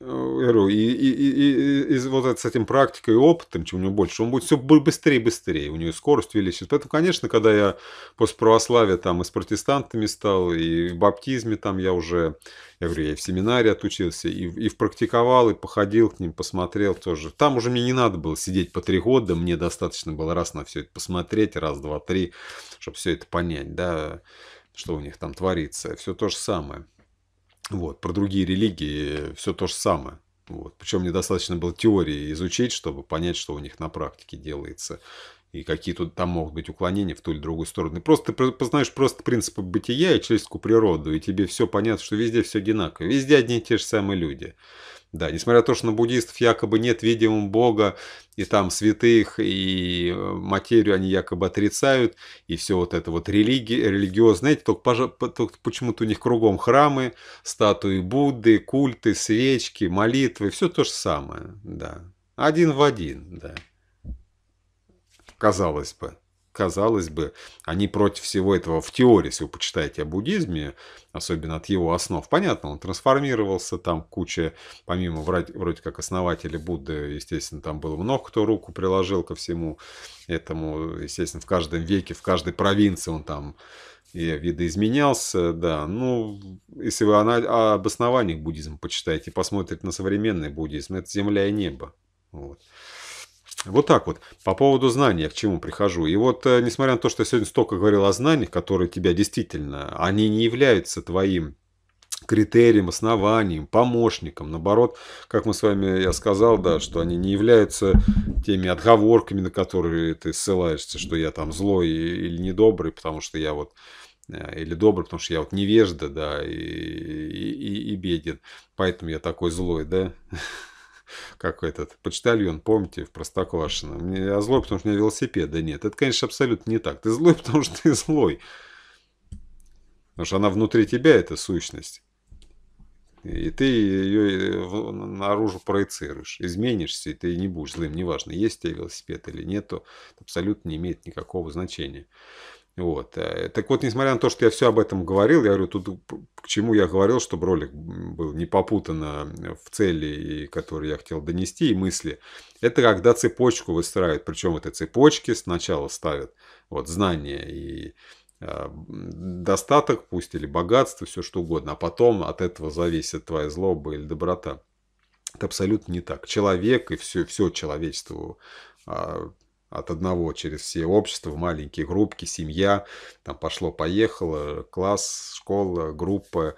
говорю, и, и, и, и, и вот с этим практикой и опытом, чем у него больше, он будет все быстрее и быстрее, у него скорость увеличится. Поэтому, конечно, когда я после православия там и с протестантами стал, и в баптизме там я уже, я говорю, я и в семинаре отучился, и, и практиковал, и походил к ним, посмотрел тоже. Там уже мне не надо было сидеть по три года, мне достаточно было раз на все это посмотреть, раз, два, три, чтобы все это понять, да, что у них там творится. Все то же самое. Вот, про другие религии э, все то же самое. Вот. Причем мне достаточно было теории изучить, чтобы понять, что у них на практике делается. И какие тут там могут быть уклонения в ту или другую сторону. И просто ты познаешь просто принципы бытия и человеческую природу, и тебе все понятно, что везде все одинаково. Везде одни и те же самые люди. Да, несмотря на то, что на буддистов якобы нет видимого бога, и там святых, и э, материю они якобы отрицают, и все вот это вот религи, религиозное, знаете, только, только почему-то у них кругом храмы, статуи Будды, культы, свечки, молитвы, все то же самое, да. Один в один, да. Казалось бы казалось бы, они против всего этого в теории, если вы почитаете о буддизме, особенно от его основ. Понятно, он трансформировался, там куча, помимо вроде, вроде как основателя Будды, естественно, там было много кто руку приложил ко всему этому, естественно, в каждом веке, в каждой провинции он там и видоизменялся, да. Ну, если вы о обоснованиях буддизма почитаете, посмотрите на современный буддизм, это земля и небо. Вот. Вот так вот. По поводу знаний я к чему прихожу. И вот, э, несмотря на то, что я сегодня столько говорил о знаниях, которые тебя действительно, они не являются твоим критерием, основанием, помощником. Наоборот, как мы с вами, я сказал, да, что они не являются теми отговорками, на которые ты ссылаешься, что я там злой или недобрый, потому что я вот э, или добрый, потому что я вот невежда, да, и, и, и беден, поэтому я такой злой, да как этот почтальон, помните, в Простоквашино. Мне, я злой, потому что у меня велосипед. Да нет. Это, конечно, абсолютно не так. Ты злой, потому что ты злой. Потому что она внутри тебя, эта сущность. И ты ее э, наружу проецируешь, изменишься, и ты не будешь злым, неважно, есть у тебя велосипед или нет, то абсолютно не имеет никакого значения. Вот. Э, так вот, несмотря на то, что я все об этом говорил, я говорю, тут к чему я говорил, чтобы ролик был не попутано э, в цели, которые я хотел донести, и мысли. Это когда цепочку выстраивают, причем это цепочки сначала ставят вот, знания и э, достаток, пусть или богатство, все что угодно, а потом от этого зависит твоя злоба или доброта. Это абсолютно не так. Человек и все, все человечество а, от одного через все общества в маленькие группки, семья, там пошло-поехало, класс, школа, группа,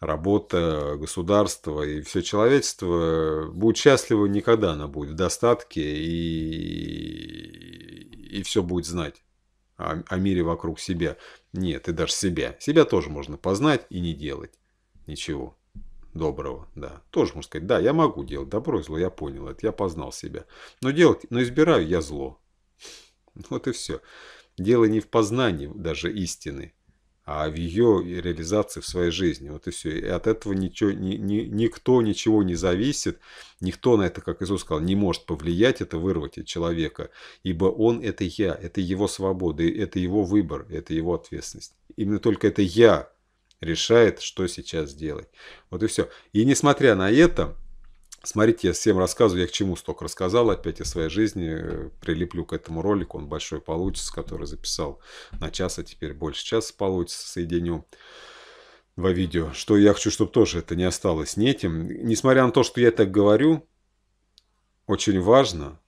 работа, государство и все человечество будет счастливо, никогда она будет в достатке и, и все будет знать о, о мире вокруг себя. Нет, и даже себя. Себя тоже можно познать и не делать ничего доброго, да. Тоже можно сказать, да, я могу делать добро и зло, я понял это, я познал себя. Но делать, но избираю я зло. Вот и все. Дело не в познании даже истины, а в ее реализации в своей жизни. Вот и все. И от этого ничего, ни, ни, никто ничего не зависит, никто на это, как Иисус сказал, не может повлиять, это вырвать от человека, ибо он – это я, это его свобода, это его выбор, это его ответственность. Именно только это я решает, что сейчас делать. Вот и все. И несмотря на это, Смотрите, я всем рассказываю, я к чему столько рассказал опять о своей жизни. Э, прилеплю к этому ролику, он большой получится, который записал на час, а теперь больше часа получится, соединю два видео. Что я хочу, чтобы тоже это не осталось не этим. Несмотря на то, что я так говорю, очень важно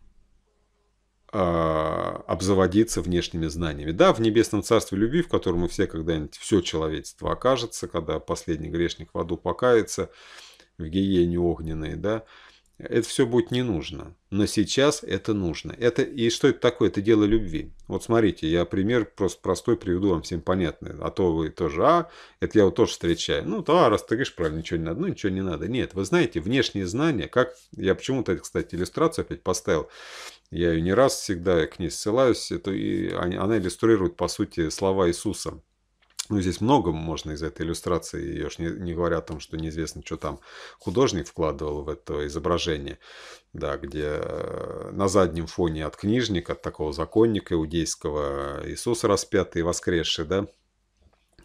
э, обзаводиться внешними знаниями. Да, в небесном царстве любви, в котором мы все когда-нибудь, все человечество окажется, когда последний грешник в аду покается – в гиене огненные, да, это все будет не нужно. Но сейчас это нужно. Это, и что это такое? Это дело любви. Вот смотрите, я пример просто простой приведу вам всем понятный. А то вы тоже, а, это я вот тоже встречаю. Ну, то, а, раз ты говоришь правильно, ничего не надо, ну, ничего не надо. Нет, вы знаете, внешние знания, как, я почему-то, кстати, иллюстрацию опять поставил, я ее не раз всегда к ней ссылаюсь, это, и она иллюстрирует, по сути, слова Иисуса ну, здесь много можно из этой иллюстрации, я уж не, не говоря о том, что неизвестно, что там художник вкладывал в это изображение, да, где э, на заднем фоне от книжника, от такого законника иудейского Иисус распятый и воскресший, да,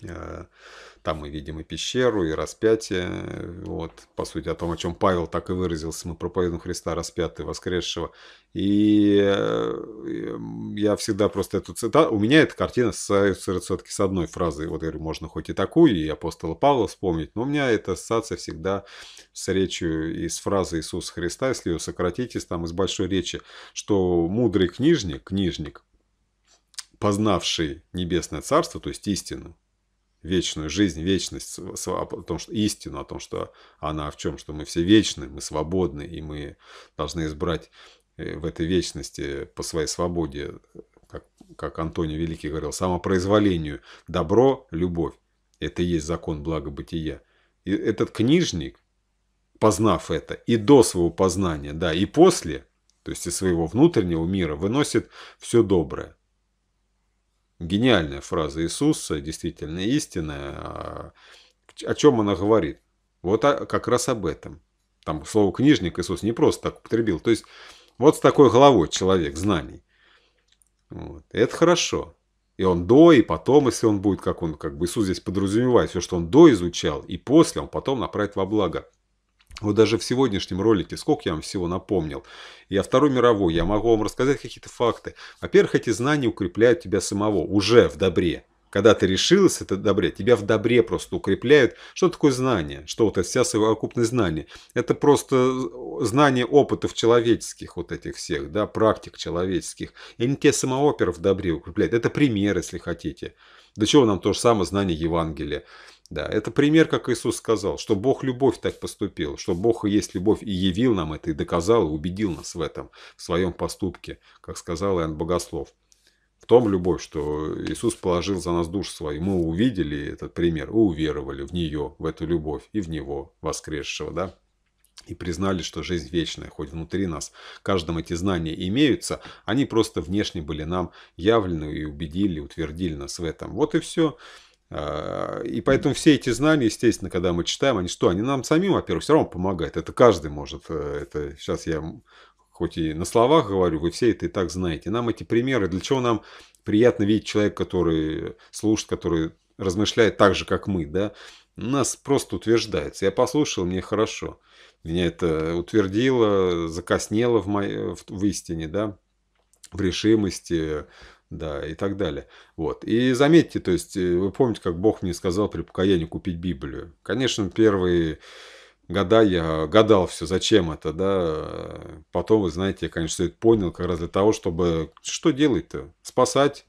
э, там мы видим и пещеру, и распятие. Вот, по сути, о том, о чем Павел так и выразился, мы проповедуем Христа распятого, воскресшего. И э, я всегда просто эту цитату... У меня эта картина ассоциируется все-таки с одной фразой. Вот, я говорю, можно хоть и такую, и апостола Павла вспомнить, но у меня эта ассоциация всегда с речью и с фразой Иисуса Христа, если ее сократить, из, там, из большой речи, что мудрый книжник, книжник, познавший небесное царство, то есть истину, вечную жизнь, вечность, о том, что истину, о том, что она в чем, что мы все вечны, мы свободны, и мы должны избрать э, в этой вечности по своей свободе, как, как Антоний Великий говорил, самопроизволению добро, любовь. Это и есть закон благобытия. И этот книжник, познав это, и до своего познания, да, и после, то есть из своего внутреннего мира, выносит все доброе гениальная фраза Иисуса, действительно истинная. А, о чем она говорит? Вот как раз об этом. Там слово «книжник» Иисус не просто так употребил. То есть вот с такой головой человек знаний. Вот. это хорошо. И он до, и потом, если он будет, как он, как бы Иисус здесь подразумевает, все, что он до изучал, и после он потом направит во благо. Вот даже в сегодняшнем ролике, сколько я вам всего напомнил, и о Второй мировой я могу вам рассказать какие-то факты. Во-первых, эти знания укрепляют тебя самого уже в добре, когда ты решилась это добре, тебя в добре просто укрепляют. Что такое знание? Что вот это вся совокупность знаний? Это просто э, знание опытов человеческих вот этих всех, да, практик человеческих. И они тебя самого в добре укрепляют. Это пример, если хотите. До чего нам то же самое знание Евангелия. Да, это пример, как Иисус сказал, что Бог любовь так поступил, что Бог и есть любовь и явил нам это, и доказал, и убедил нас в этом, в своем поступке, как сказал Иоанн Богослов том любовь, что Иисус положил за нас душу свою. Мы увидели этот пример, уверовали в нее, в эту любовь и в него воскресшего, да? и признали, что жизнь вечная, хоть внутри нас каждом эти знания имеются, они просто внешне были нам явлены и убедили, утвердили нас в этом. Вот и все. А, и поэтому все эти знания, естественно, когда мы читаем, они что, они нам самим, во-первых, все равно помогают. Это каждый может. Э, это сейчас я хоть и на словах говорю, вы все это и так знаете. Нам эти примеры, для чего нам приятно видеть человека, который слушает, который размышляет так же, как мы, да, нас просто утверждается. Я послушал, мне хорошо. Меня это утвердило, закоснело в, моей, в, в истине, да, в решимости, да, и так далее. Вот. И заметьте, то есть, э, вы помните, как Бог мне сказал при покаянии купить Библию. Конечно, первые года я гадал все, зачем это, да. Потом, вы знаете, я, конечно, это понял как раз для того, чтобы... Что делать-то? Спасать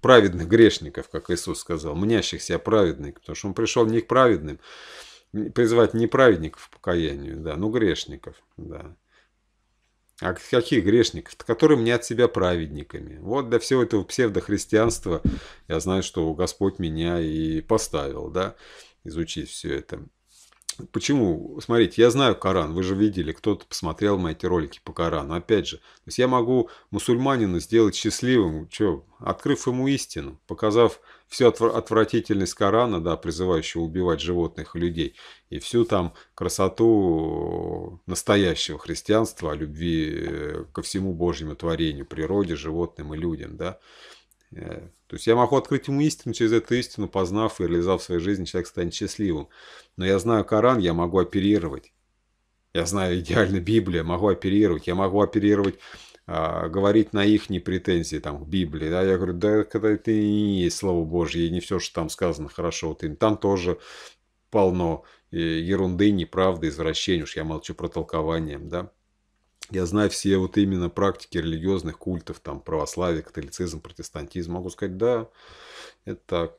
праведных грешников, как Иисус сказал, мнящих себя праведных, потому что Он пришел не к праведным, призвать не праведников к покаянию, да, но грешников, да. А каких грешников? Которые мнят себя праведниками. Вот для всего этого псевдохристианства я знаю, что Господь меня и поставил, да, изучить все это. Почему? Смотрите, я знаю Коран, вы же видели, кто-то посмотрел мои эти ролики по Корану. Опять же, то есть я могу мусульманина сделать счастливым, что, открыв ему истину, показав всю отвратительность Корана, да, призывающего убивать животных и людей, и всю там красоту настоящего христианства, любви э, ко всему Божьему творению, природе, животным и людям, да. Э, то есть я могу открыть ему истину, через эту истину, познав и реализовав в своей жизни, человек станет счастливым. Но я знаю Коран, я могу оперировать. Я знаю идеально Библию, могу оперировать. Я могу оперировать, а, говорить на их претензии там, к Библии. Да? Я говорю, да когда это и не есть Слово Божье, и не все, что там сказано, хорошо. Вот, им. там тоже полно э, ерунды, неправды, извращений. Уж я молчу про толкование. Да? я знаю все вот именно практики религиозных культов, там православие, католицизм, протестантизм, могу сказать, да, это так.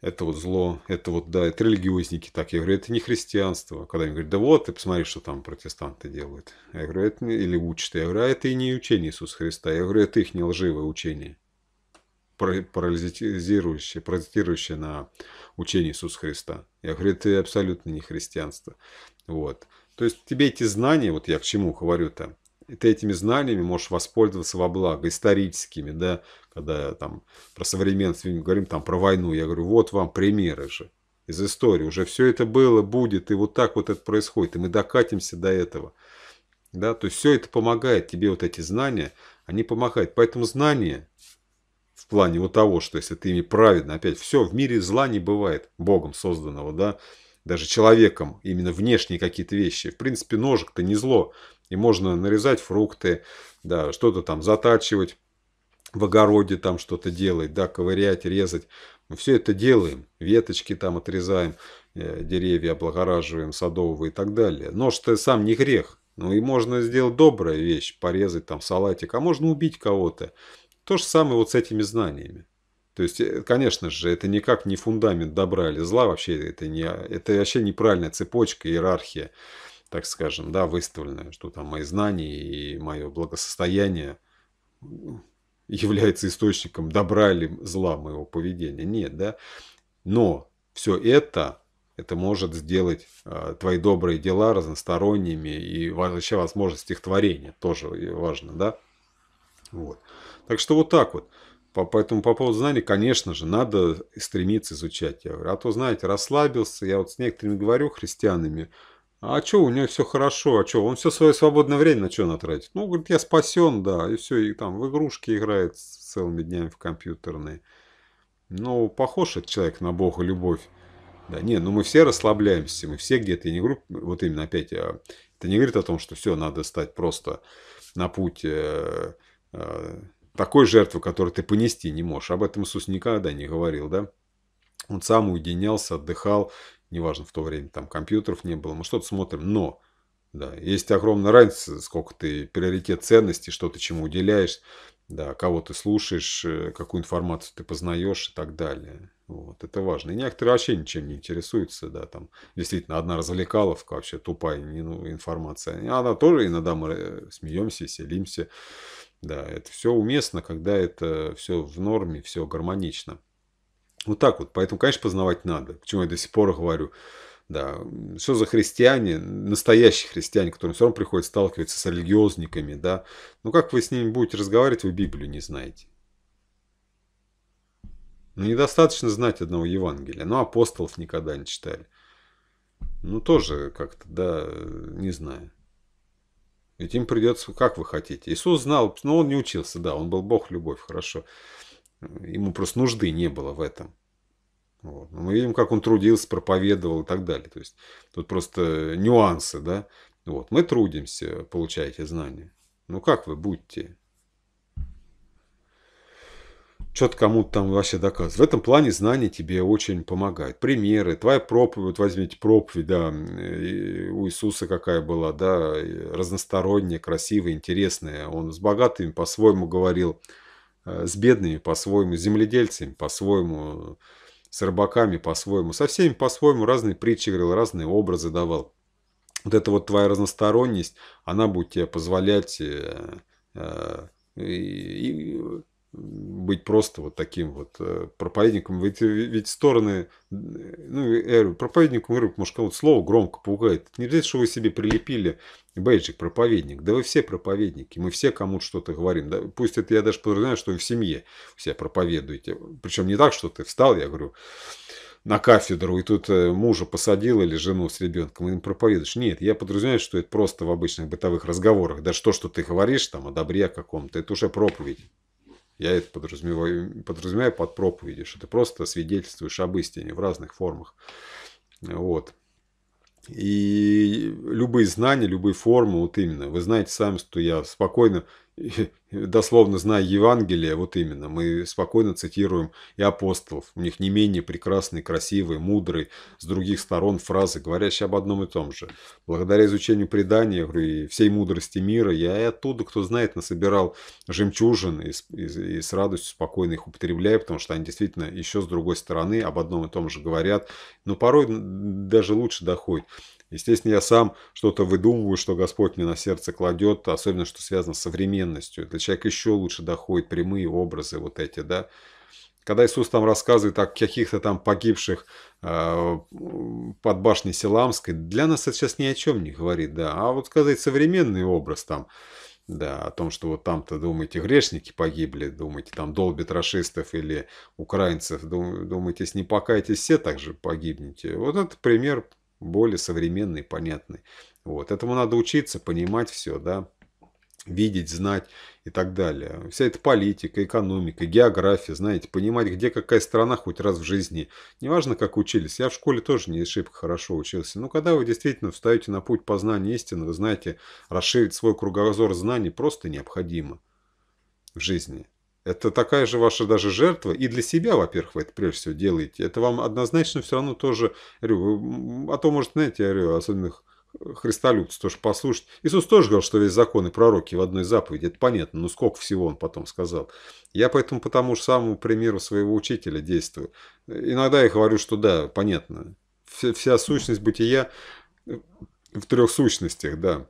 Это вот зло, это вот, да, это религиозники так. Я говорю, это не христианство. Когда они говорят, да вот, ты посмотри, что там протестанты делают. Я говорю, это не... или учат. Я говорю, а это и не учение Иисуса Христа. Я говорю, это их не лживое учение, паразитирующее, паразитирующее на учение Иисуса Христа. Я говорю, это абсолютно не христианство. Вот. То есть тебе эти знания, вот я к чему говорю-то, ты этими знаниями можешь воспользоваться во благо, историческими, да, когда там про современность говорим, там про войну, я говорю, вот вам примеры же из истории, уже все это было, будет, и вот так вот это происходит, и мы докатимся до этого, да, то есть все это помогает тебе, вот эти знания, они помогают, поэтому знания в плане вот того, что если ты ими правильно, опять, все в мире зла не бывает, Богом созданного, да, даже человеком, именно внешние какие-то вещи. В принципе, ножик-то не зло. И можно нарезать фрукты, да, что-то там затачивать в огороде там что-то делать, да, ковырять, резать. Мы все это делаем. Веточки там отрезаем, э, деревья облагораживаем, садовые и так далее. Нож-то сам не грех. Ну и можно сделать добрая вещь, порезать там салатик, а можно убить кого-то. То же самое вот с этими знаниями. То есть, э, конечно же, это никак не фундамент добра или зла, вообще это, не, это вообще неправильная цепочка, иерархия, так скажем, да, выставленная, что там мои знания и мое благосостояние является источником добра или зла моего поведения. Нет, да. Но все это, это может сделать э, твои добрые дела разносторонними и вообще возможность их творения тоже важно, да. Вот. Так что вот так вот. По, поэтому по поводу знаний, конечно же, надо стремиться изучать. Я говорю, а то, знаете, расслабился. Я вот с некоторыми говорю, христианами, а что, у него все хорошо, а что, он все свое свободное время на что натратит? Ну, говорит, я спасен, да, и все, и там в игрушки играет целыми днями в компьютерные. Ну, похож этот человек на Бога любовь. Да, не, ну мы все расслабляемся, мы все где-то, я не говорю, вот именно опять, а, это не говорит о том, что все, надо стать просто на путь э, э, такой жертвы, которую ты понести не можешь. Об этом Иисус никогда не говорил, да? Он сам уединялся, отдыхал, неважно, в то время там компьютеров не было, мы что-то смотрим, но да, есть огромная разница, сколько ты приоритет ценности, что ты чему уделяешь, да, кого ты слушаешь, э, какую информацию ты познаешь и так далее. Вот, это важно. И некоторые вообще ничем не интересуются, да, там действительно одна развлекаловка вообще тупая ну, информация. И она тоже иногда мы э, смеемся, селимся. Да, это все уместно, когда это все в норме, все гармонично. Вот так вот. Поэтому, конечно, познавать надо. Почему я до сих пор говорю, да, что за христиане, настоящие христиане, которым все равно приходится сталкиваться с религиозниками, да. Ну, как вы с ними будете разговаривать, вы Библию не знаете. Ну, недостаточно знать одного Евангелия. Ну, апостолов никогда не читали. Ну, тоже как-то, да, не знаю. Ведь им придется, как вы хотите. Иисус знал, но ну, он не учился, да, он был Бог любовь, хорошо. Ему просто нужды не было в этом. Вот. Но мы видим, как он трудился, проповедовал и так далее. То есть тут просто нюансы, да. Вот. Мы трудимся, получаете знания. Ну как вы будете? что-то кому-то там вообще доказывать. В этом плане знания тебе очень помогают. Примеры, твоя проповедь, вот возьмите проповедь, да, у Иисуса какая была, да, разносторонняя, красивая, интересная. Он с богатыми по-своему говорил, э, с бедными по-своему, с земледельцами по-своему, с рыбаками по-своему, со всеми по-своему, разные притчи говорил, разные образы давал. Вот эта вот твоя разносторонность, она будет тебе позволять э, э, и, и быть просто вот таким вот э, проповедником. Ведь, э, ведь стороны, э, ну, я говорю, проповедником, говорю, может, кого-то слово громко пугает. не для что вы себе прилепили бейджик проповедник. Да вы все проповедники, мы все кому-то что-то говорим. Да, пусть это я даже подразумеваю, что вы в семье все проповедуете. Причем не так, что ты встал, я говорю, на кафедру, и тут мужа посадил или жену с ребенком, и им проповедуешь. Нет, я подразумеваю, что это просто в обычных бытовых разговорах. Даже то, что ты говоришь там о добре каком-то, это уже проповедь. Я это подразумеваю, подразумеваю под проповедью, что ты просто свидетельствуешь об истине в разных формах. Вот. И любые знания, любые формы, вот именно, вы знаете сами, что я спокойно дословно зная Евангелие, вот именно, мы спокойно цитируем и апостолов. У них не менее прекрасные, красивые, мудрые, с других сторон фразы, говорящие об одном и том же. Благодаря изучению предания и всей мудрости мира, я и оттуда, кто знает, насобирал жемчужин и, с радостью спокойно их употребляю, потому что они действительно еще с другой стороны об одном и том же говорят, но порой даже лучше доходит. Естественно, я сам что-то выдумываю, что Господь мне на сердце кладет, особенно что связано с современностью. Для человека еще лучше доходят прямые образы вот эти, да. Когда Иисус там рассказывает о каких-то там погибших э, под башней Селамской, для нас это сейчас ни о чем не говорит, да. А вот сказать современный образ там, да, о том, что вот там-то, думаете, грешники погибли, думаете, там долбит расистов или украинцев, думаете, если не покаетесь, все также погибнете. Вот это пример более современный, понятный. Вот. Этому надо учиться, понимать все, да, видеть, знать и так далее. Вся эта политика, экономика, география, знаете, понимать, где какая страна хоть раз в жизни. Неважно, как учились. Я в школе тоже не шибко хорошо учился. Но когда вы действительно встаете на путь познания истины, вы знаете, расширить свой кругозор знаний просто необходимо в жизни. Это такая же ваша даже жертва. И для себя, во-первых, вы это прежде всего делаете. Это вам однозначно все равно тоже... Говорю, а то, может, знаете, я говорю, особенных христолюбцы тоже послушать. Иисус тоже говорил, что весь закон и пророки в одной заповеди. Это понятно, но сколько всего он потом сказал. Я поэтому по тому же самому примеру своего учителя действую. Иногда я говорю, что да, понятно. Вся сущность бытия э, в трех сущностях, да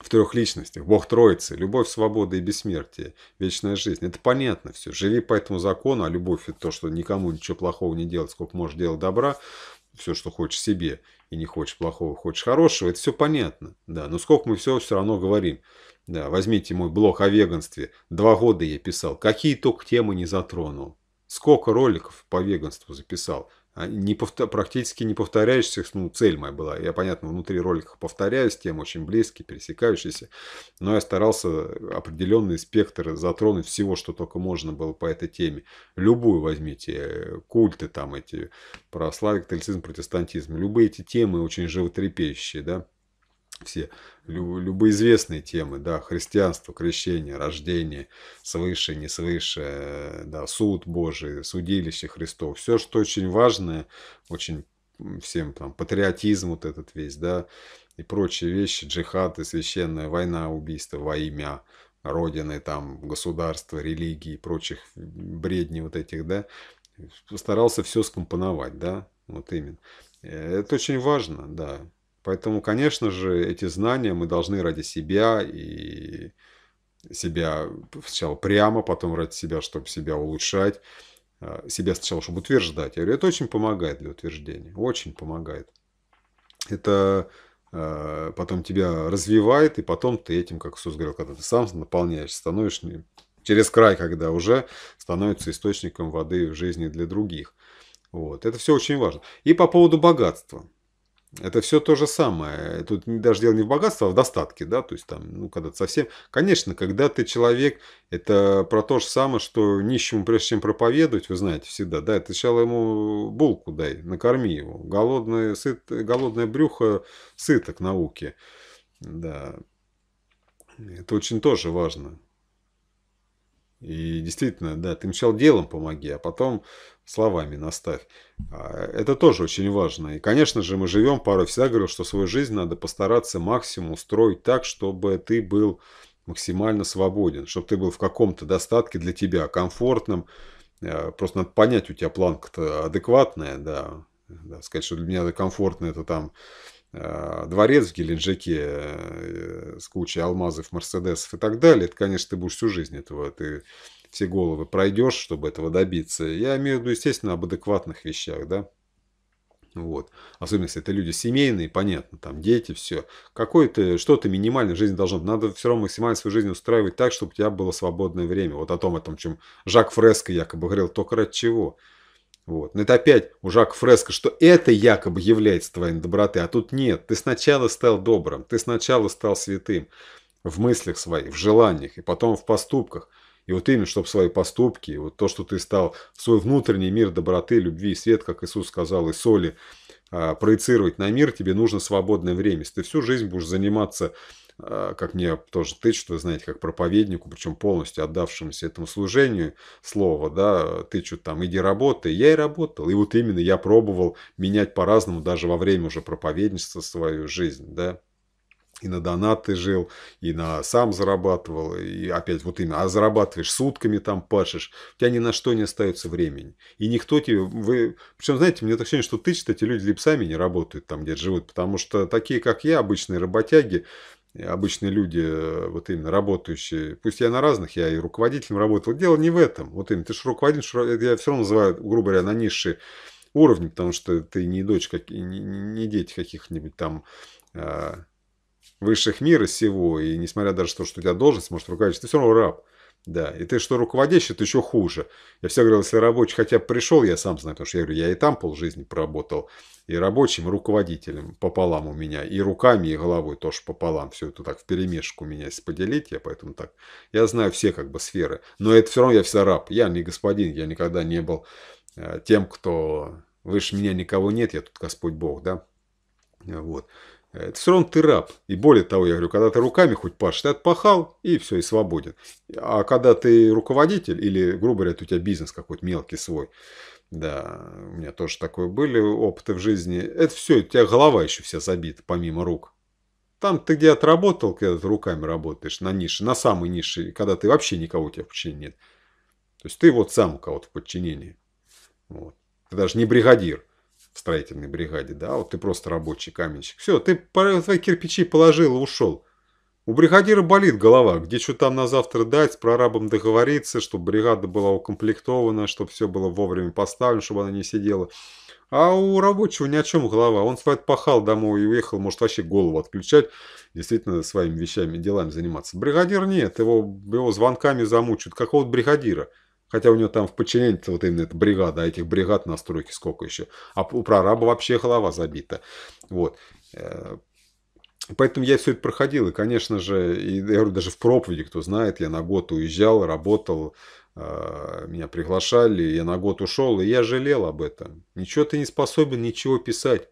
в трех личностях, Бог Троицы, любовь, свобода и бессмертие, вечная жизнь. Это понятно все. Живи по этому закону, а любовь это то, что никому ничего плохого не делать, сколько можешь делать добра, все, что хочешь себе, и не хочешь плохого, хочешь хорошего, это все понятно. Да, но сколько мы все все равно говорим. Да, возьмите мой блог о веганстве. Два года я писал. Какие только темы не затронул. Сколько роликов по веганству записал. А не повтор, практически не повторяешься, ну, цель моя была. Я, понятно, внутри роликов повторяюсь, темы очень близкие, пересекающиеся, но я старался определенный спектр затронуть всего, что только можно было по этой теме. Любую возьмите, э, культы там эти, православие, католицизм, протестантизм, любые эти темы очень животрепещущие, да, все любоизвестные темы, да, христианство, крещение, рождение, свыше, не свыше, да, суд Божий, судилище Христов, все, что очень важное, очень всем там патриотизм вот этот весь, да, и прочие вещи, джихады, священная война, убийство во имя Родины, там, государства, религии и прочих бредней вот этих, да, старался все скомпоновать, да, вот именно. Э, это очень важно, да, Поэтому, конечно же, эти знания мы должны ради себя и себя сначала прямо, потом ради себя, чтобы себя улучшать, а, себя сначала, чтобы утверждать. Я говорю, это очень помогает для утверждения, очень помогает. Это а, потом тебя развивает, и потом ты этим, как Иисус говорил, когда ты сам наполняешься, становишься через край, когда уже становится источником воды в жизни для других. Вот. Это все очень важно. И по поводу богатства. Это все то же самое. Тут даже дело не в богатстве, а в достатке, да, то есть там, ну, когда совсем... Конечно, когда ты человек, это про то же самое, что нищему, прежде чем проповедовать, вы знаете всегда, да, ты сначала ему булку дай, накорми его. Голодное, сыт, голодное брюхо сыток к науке, да. Это очень тоже важно. И действительно, да, ты сначала делом помоги, а потом словами наставь. А, это тоже очень важно. И, конечно же, мы живем порой. Всегда говорил, что свою жизнь надо постараться максимум устроить так, чтобы ты был максимально свободен, чтобы ты был в каком-то достатке для тебя, комфортном. Э, просто надо понять, у тебя планка-то адекватная, да. да. Сказать, что для меня комфортно это там э, дворец в Геленджике э, с кучей алмазов, мерседесов и так далее. Это, конечно, ты будешь всю жизнь этого, ты все головы пройдешь, чтобы этого добиться. Я имею в виду, естественно, об адекватных вещах, да. Вот. Особенно, если это люди семейные, понятно, там дети, все. Какое-то, что-то минимальное в жизни должно быть. Надо все равно максимально свою жизнь устраивать так, чтобы у тебя было свободное время. Вот о том, о том, чем Жак Фреско якобы говорил, только ради чего. Вот. Но это опять у Жака Фреско, что это якобы является твоей добротой, а тут нет. Ты сначала стал добрым, ты сначала стал святым в мыслях своих, в желаниях и потом в поступках – и вот именно, чтобы свои поступки, вот то, что ты стал свой внутренний мир доброты, любви и свет, как Иисус сказал, и соли, а, проецировать на мир, тебе нужно свободное время. Если ты всю жизнь будешь заниматься, а, как мне тоже ты, что знаете, как проповеднику, причем полностью отдавшемуся этому служению слова, да, ты что там, иди работай. Я и работал. И вот именно я пробовал менять по-разному даже во время уже проповедничества свою жизнь, да и на донаты жил, и на сам зарабатывал, и опять вот именно, а зарабатываешь сутками там, пашешь, у тебя ни на что не остается времени. И никто тебе, вы, причем, знаете, мне такое ощущение, что ты что эти люди либо сами не работают там, где живут, потому что такие, как я, обычные работяги, обычные люди, вот именно работающие, пусть я на разных, я и руководителем работал, дело не в этом, вот именно, ты же руководитель, я все равно называю, грубо говоря, на низшие уровни, потому что ты не дочь, не, не дети каких-нибудь там а, высших мира сего, и несмотря даже на то, что у тебя должность, может, руководитель, ты все равно раб. Да, и ты что руководящий, это еще хуже. Я всегда говорил, если рабочий хотя бы пришел, я сам знаю, потому что я говорю, я и там полжизни проработал, и рабочим, и руководителем пополам у меня, и руками, и головой тоже пополам, все это так в перемешку у меня если поделить, я поэтому так, я знаю все как бы сферы, но это все равно я всегда раб, я не господин, я никогда не был э, тем, кто выше меня никого нет, я тут Господь Бог, да, вот. Э, это все равно ты раб. И более того, я говорю, когда ты руками хоть пашешь, ты отпахал, и все, и свободен. А когда ты руководитель, или, грубо говоря, у тебя бизнес какой-то мелкий свой, да, у меня тоже такое были опыты в жизни, это все, у тебя голова еще вся забита, помимо рук. Там ты где отработал, когда ты руками работаешь, на нише, на самой нише, когда ты вообще никого у тебя в подчинении нет. То есть ты вот сам у кого-то в подчинении. Вот. Ты даже не бригадир в строительной бригаде, да, вот ты просто рабочий каменщик. Все, ты свои кирпичи положил и ушел. У бригадира болит голова, где что там на завтра дать, с прорабом договориться, чтобы бригада была укомплектована, чтобы все было вовремя поставлено, чтобы она не сидела. А у рабочего ни о чем голова. Он свой пахал домой и уехал, может вообще голову отключать, действительно своими вещами, делами заниматься. Бригадир нет, его, его звонками замучают. Какого-то бригадира. Хотя у него там в подчинении вот именно эта бригада, а этих бригад на стройке сколько еще. А у прораба вообще голова забита. Вот. Э, поэтому я все это проходил, и, конечно же, и, я говорю, даже в проповеди, кто знает, я на год уезжал, работал, э, меня приглашали, я на год ушел, и я жалел об этом. Ничего ты не способен, ничего писать.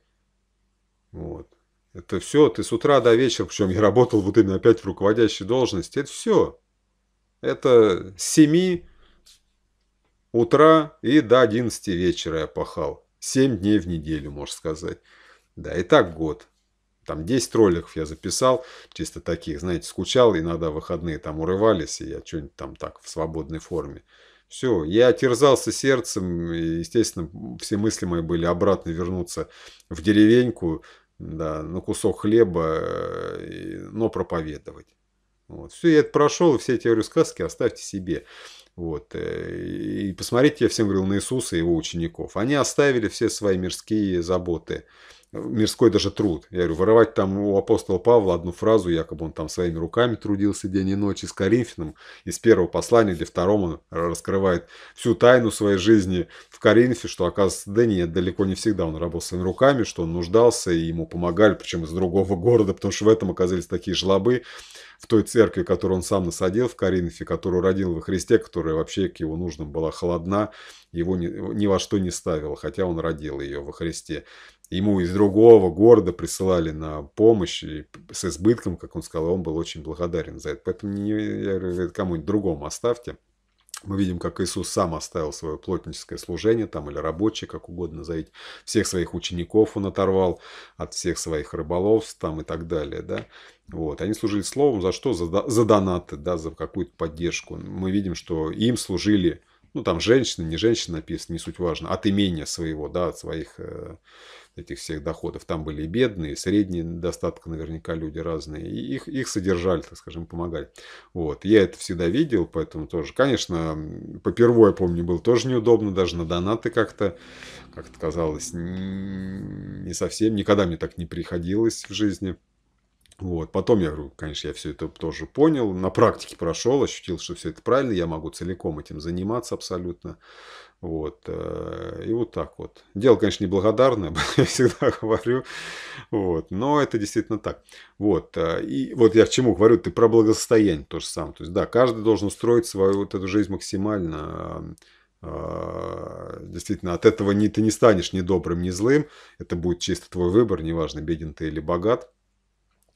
Вот. Это все, ты с утра до вечера, причем я работал вот именно опять в руководящей должности, это все. Это семи 7 утра и до 11 вечера я пахал. 7 дней в неделю, можно сказать. Да, и так год. Там 10 роликов я записал, чисто таких, знаете, скучал, иногда выходные там урывались, и я что-нибудь там так в свободной форме. Все, я терзался сердцем, и, естественно, все мысли мои были обратно вернуться в деревеньку, да, на кусок хлеба, э, но проповедовать. Вот. Все, я это прошел, и все эти рассказки, оставьте себе. Вот. Э, и посмотрите, я всем говорил, на Иисуса и его учеников. Они оставили все свои мирские заботы, мирской даже труд. Я говорю, воровать там у апостола Павла одну фразу, якобы он там своими руками трудился день и ночь, и с Коринфяном, из первого послания, где втором он раскрывает всю тайну своей жизни в Коринфе, что, оказывается, да нет, далеко не всегда он работал своими руками, что он нуждался, и ему помогали, причем из другого города, потому что в этом оказались такие жлобы, в той церкви, которую он сам насадил в Коринфе, которую родил во Христе, которая вообще к его нуждам была холодна, его ни, ни во что не ставила, хотя он родил ее во Христе. Ему из другого города присылали на помощь и с избытком, как он сказал, он был очень благодарен за это. Поэтому не, кому-нибудь другому оставьте. Мы видим, как Иисус сам оставил свое плотническое служение, там или рабочее, как угодно назовите. Всех своих учеников он оторвал от всех своих рыболовств там и так далее. Да? Вот. Они служили словом за что? За, за донаты, да, за какую-то поддержку. Мы видим, что им служили ну там женщина, не женщина написано, не суть важно, от имения своего, да, от своих э, этих всех доходов. Там были и бедные, и средние достатка наверняка люди разные, и их, их содержали, так скажем, помогали. Вот, я это всегда видел, поэтому тоже, конечно, попервой, я помню, было тоже неудобно, даже на донаты как-то, как-то казалось, не совсем, никогда мне так не приходилось в жизни. Вот. Потом я говорю, конечно, я все это тоже понял, на практике прошел, ощутил, что все это правильно, я могу целиком этим заниматься абсолютно. Вот. Э, и вот так вот. Дело, конечно, неблагодарное, я всегда говорю. Вот. Но это действительно так. Вот. Э, и вот я к чему говорю, ты про благосостояние тоже сам. То есть, да, каждый должен устроить свою вот эту жизнь максимально э, действительно, от этого не, ты не станешь ни добрым, ни злым. Это будет чисто твой выбор, неважно, беден ты или богат.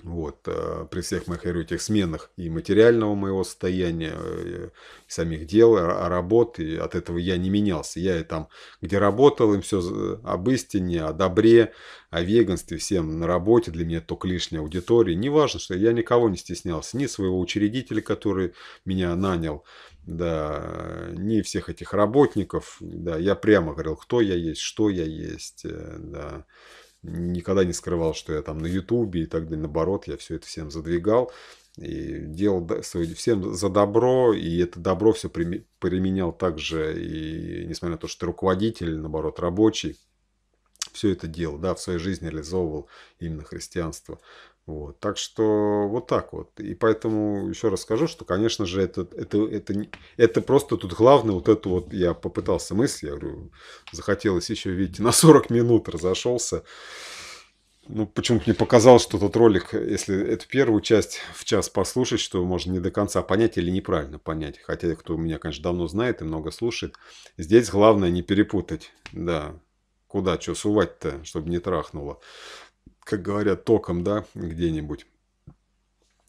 Вот, э, при всех моих, говорю, этих сменах и материального моего состояния, э, и самих дел, а, а работ, и от этого я не менялся. Я и там, где работал, им все э, об истине, о добре, о веганстве, всем на работе, для меня это только лишняя аудитория. Не что я никого не стеснялся, ни своего учредителя, который меня нанял, да, ни всех этих работников, да, я прямо говорил, кто я есть, что я есть, да никогда не скрывал, что я там на Ютубе и так далее. Наоборот, я все это всем задвигал и делал всем за добро, и это добро все применял также, и несмотря на то, что ты руководитель, наоборот, рабочий, все это делал, да, в своей жизни реализовывал именно христианство. Вот, так что вот так вот. И поэтому еще раз скажу, что, конечно же, это, это, это, это просто тут главное, вот это вот я попытался мысль, я говорю, захотелось еще, видите, на 40 минут разошелся. Ну, почему-то мне показалось, что тот ролик, если эту первую часть в час послушать, что можно не до конца понять или неправильно понять. Хотя, кто меня, конечно, давно знает и много слушает. Здесь главное не перепутать, да, куда что сувать-то, чтобы не трахнуло как говорят, током, да, где-нибудь.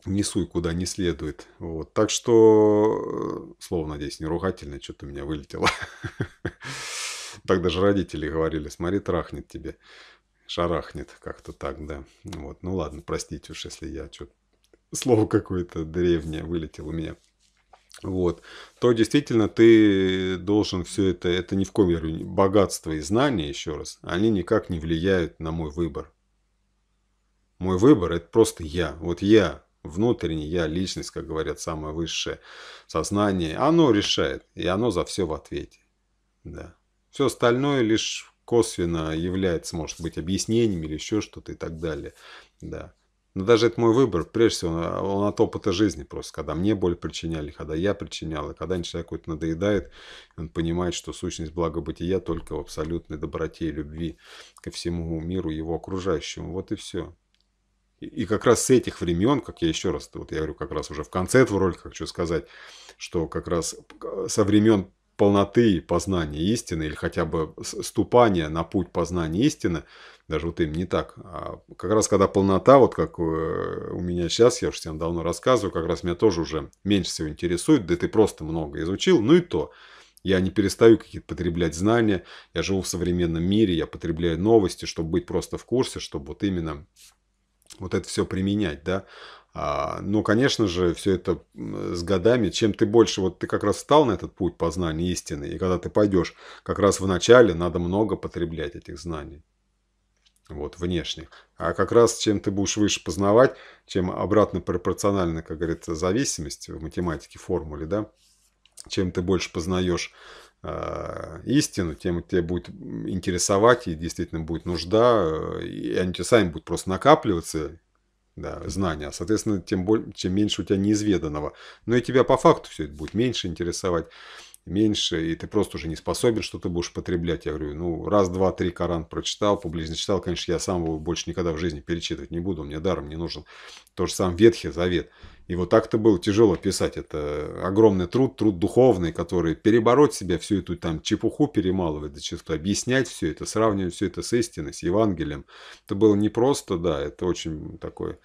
Несуй куда не следует. Вот. Так что, э, слово, надеюсь, не ругательное, что-то у меня вылетело. Так даже родители говорили, смотри, трахнет тебе. Шарахнет как-то так, да. Вот. Ну ладно, простите уж, если я что-то слово какое-то древнее вылетело у меня. Вот, то действительно ты должен все это, это ни в коем мере, богатство и знания, еще раз, они никак не влияют на мой выбор. Мой выбор – это просто я. Вот я, внутренний я, личность, как говорят, самое высшее сознание. Оно решает, и оно за все в ответе. Да. Все остальное лишь косвенно является, может быть, объяснением или еще что-то и так далее. Да. Но даже это мой выбор, прежде всего, он от опыта жизни просто. Когда мне боль причиняли, когда я причинял, и когда человеку это надоедает, он понимает, что сущность благобытия только в абсолютной доброте и любви ко всему миру, его окружающему. Вот и все. И как раз с этих времен, как я еще раз, вот я говорю, как раз уже в конце этого ролика хочу сказать, что как раз э, со времен полноты познания истины или хотя бы ступания на путь познания истины, даже вот им не так, а как раз когда полнота, вот как э, у меня сейчас, я уже всем давно рассказываю, как раз меня тоже уже меньше всего интересует, да ты просто много изучил, ну и то. Я не перестаю какие-то потреблять знания, я живу в современном мире, я потребляю новости, чтобы быть просто в курсе, чтобы вот именно вот это все применять, да. А, ну, конечно же, все это с годами, чем ты больше, вот ты как раз стал на этот путь познания истины, и когда ты пойдешь, как раз в начале надо много потреблять этих знаний, вот, внешних. А как раз чем ты будешь выше познавать, чем обратно пропорционально, как говорится, зависимость в математике, формуле, да, чем ты больше познаешь а, истину, тем это тебя будет интересовать и действительно будет нужда, э, и они тебе сами будут просто накапливаться, да, знания, соответственно, тем больше, чем меньше у тебя неизведанного. Но и тебя по факту все это будет меньше интересовать, меньше, и ты просто уже не способен, что то будешь потреблять. Я говорю, ну, раз, два, три Коран прочитал, публично читал, конечно, я сам его больше никогда в жизни перечитывать не буду, мне даром не нужен. То же самое Ветхий Завет – и вот так-то было тяжело писать. Это огромный труд, труд духовный, который перебороть себя, всю эту там чепуху перемалывать зачастую, объяснять все это, сравнивать все это с истиной, с Евангелием. Это было непросто, да, это очень такой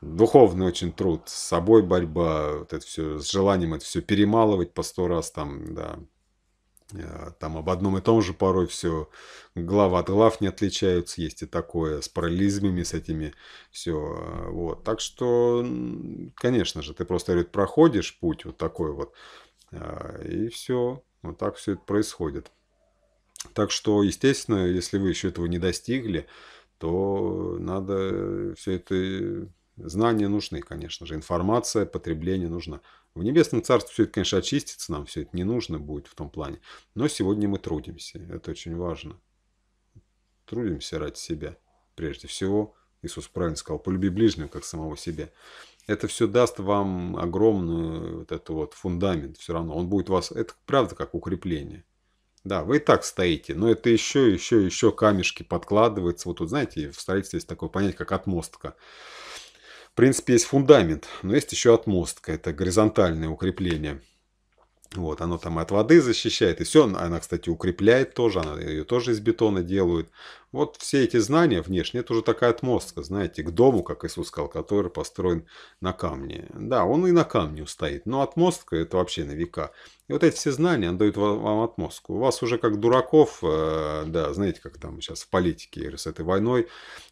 духовный очень труд, с собой борьба, вот это все, с желанием это все перемалывать по сто раз там, да, Э, там об одном и том же порой все глава от глав не отличаются, есть и такое с парализмами, с этими все. Э, вот. Так что, конечно же, ты просто говорит, проходишь путь вот такой вот, э, и все. Вот так все это происходит. Так что, естественно, если вы еще этого не достигли, то надо все это... Знания нужны, конечно же, информация, потребление нужно. В небесном царстве все это, конечно, очистится, нам все это не нужно будет в том плане. Но сегодня мы трудимся, это очень важно. Трудимся ради себя. Прежде всего, Иисус правильно сказал, полюби ближнего, как самого себя. Это все даст вам огромную вот эту вот фундамент все равно. Он будет вас, это правда как укрепление. Да, вы и так стоите, но это еще, еще, еще камешки подкладываются. Вот тут, знаете, в строительстве есть такое понятие, как отмостка принципе, есть фундамент, но есть еще отмостка, это горизонтальное укрепление. Вот, оно там от воды защищает, и все, она, кстати, укрепляет тоже, она ее тоже из бетона делают. Вот все эти знания внешне, это уже такая отмостка, знаете, к дому, как Иисус сказал, который построен на камне. Да, он и на камне стоит. но отмостка это вообще на века. И вот эти все знания, он дает вам отмостку. У вас уже как дураков, э, да, знаете, как там сейчас в политике с этой войной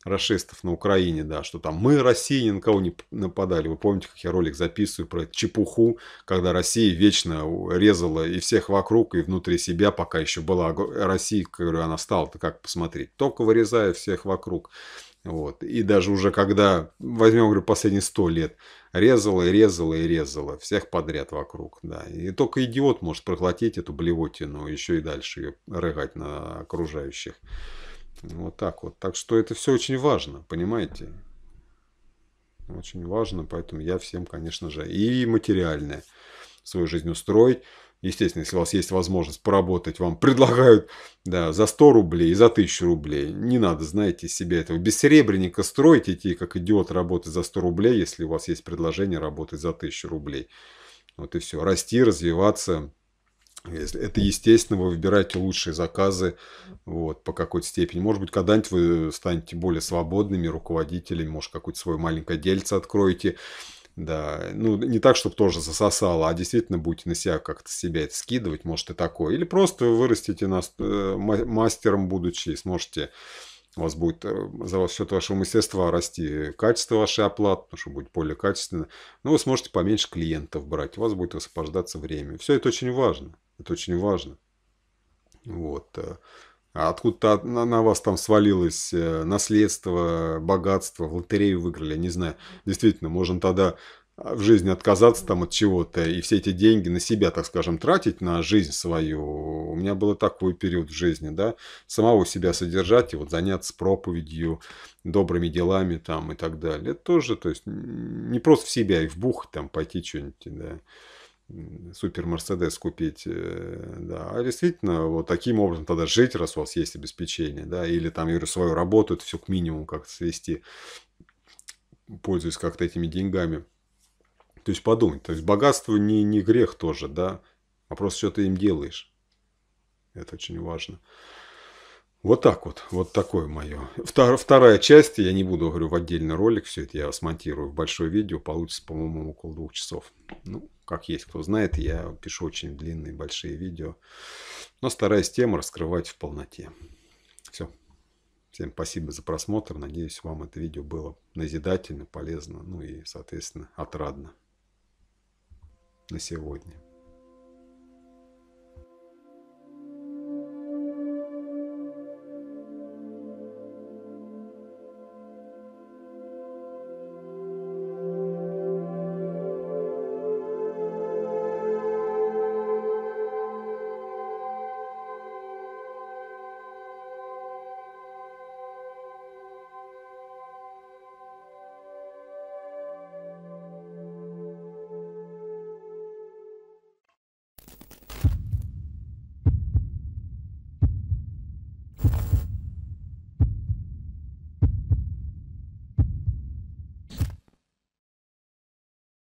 расистов на Украине, да, что там мы, Россия, ни на кого не нападали. Вы помните, как я ролик записываю про чепуху, когда Россия вечно резала и всех вокруг, и внутри себя, пока еще была Россия, которую она стала-то как посмотреть. То обстановку, вырезая всех вокруг. Вот. И даже уже когда, возьмем, говорю, последние сто лет, резала и резала и резала, всех подряд вокруг, да. И только идиот может проглотить эту блевотину, еще и дальше ее рыгать на окружающих. Вот так вот. Так что это все очень важно, понимаете? Очень важно, поэтому я всем, конечно же, и материальное свою жизнь устроить, Естественно, если у вас есть возможность поработать, вам предлагают да, за 100 рублей, за 1000 рублей. Не надо, знаете, себе этого без бессеребренника строить, идти как идиот работать за 100 рублей, если у вас есть предложение работать за 1000 рублей. Вот и все. Расти, развиваться. Это естественно, вы выбираете лучшие заказы вот, по какой-то степени. Может быть, когда-нибудь вы станете более свободными руководителями, может, какое-то свое маленькое дельце откроете. Да, ну не так, чтобы тоже засосало, а действительно будете на себя как-то себя это скидывать, может и такое. Или просто вырастите нас э, мастером будучи, сможете у вас будет э, за счет вашего мастерства расти качество вашей оплаты, потому что будет более качественно. Но ну, вы сможете поменьше клиентов брать, у вас будет освобождаться время. Все это очень важно. Это очень важно. Вот. Э. А откуда-то на, на вас там свалилось э, наследство, богатство, в лотерею выиграли, не знаю. Действительно, можно тогда а, в жизни отказаться там от чего-то и все эти деньги на себя, так скажем, тратить, на жизнь свою. У меня был такой период в жизни, да, самого себя содержать и вот заняться проповедью, добрыми делами там и так далее. Это тоже, то есть, не просто в себя а и в бух там пойти что-нибудь, да супер Мерседес купить, э, да, а действительно вот таким образом тогда жить, раз у вас есть обеспечение, да, или там, я говорю, свою работу, это все к минимуму как-то свести, пользуясь как-то этими деньгами. То есть подумать, то есть богатство не, не грех тоже, да, а просто что ты им делаешь. Это очень важно. Вот так вот, вот такое мое. Втор, вторая часть, я не буду, говорю, в отдельный ролик, все это я смонтирую в большое видео, получится, по-моему, около двух часов. Ну, как есть кто знает, я пишу очень длинные, большие видео, но стараюсь тему раскрывать в полноте. Все. Всем спасибо за просмотр. Надеюсь, вам это видео было назидательно, полезно, ну и, соответственно, отрадно на сегодня.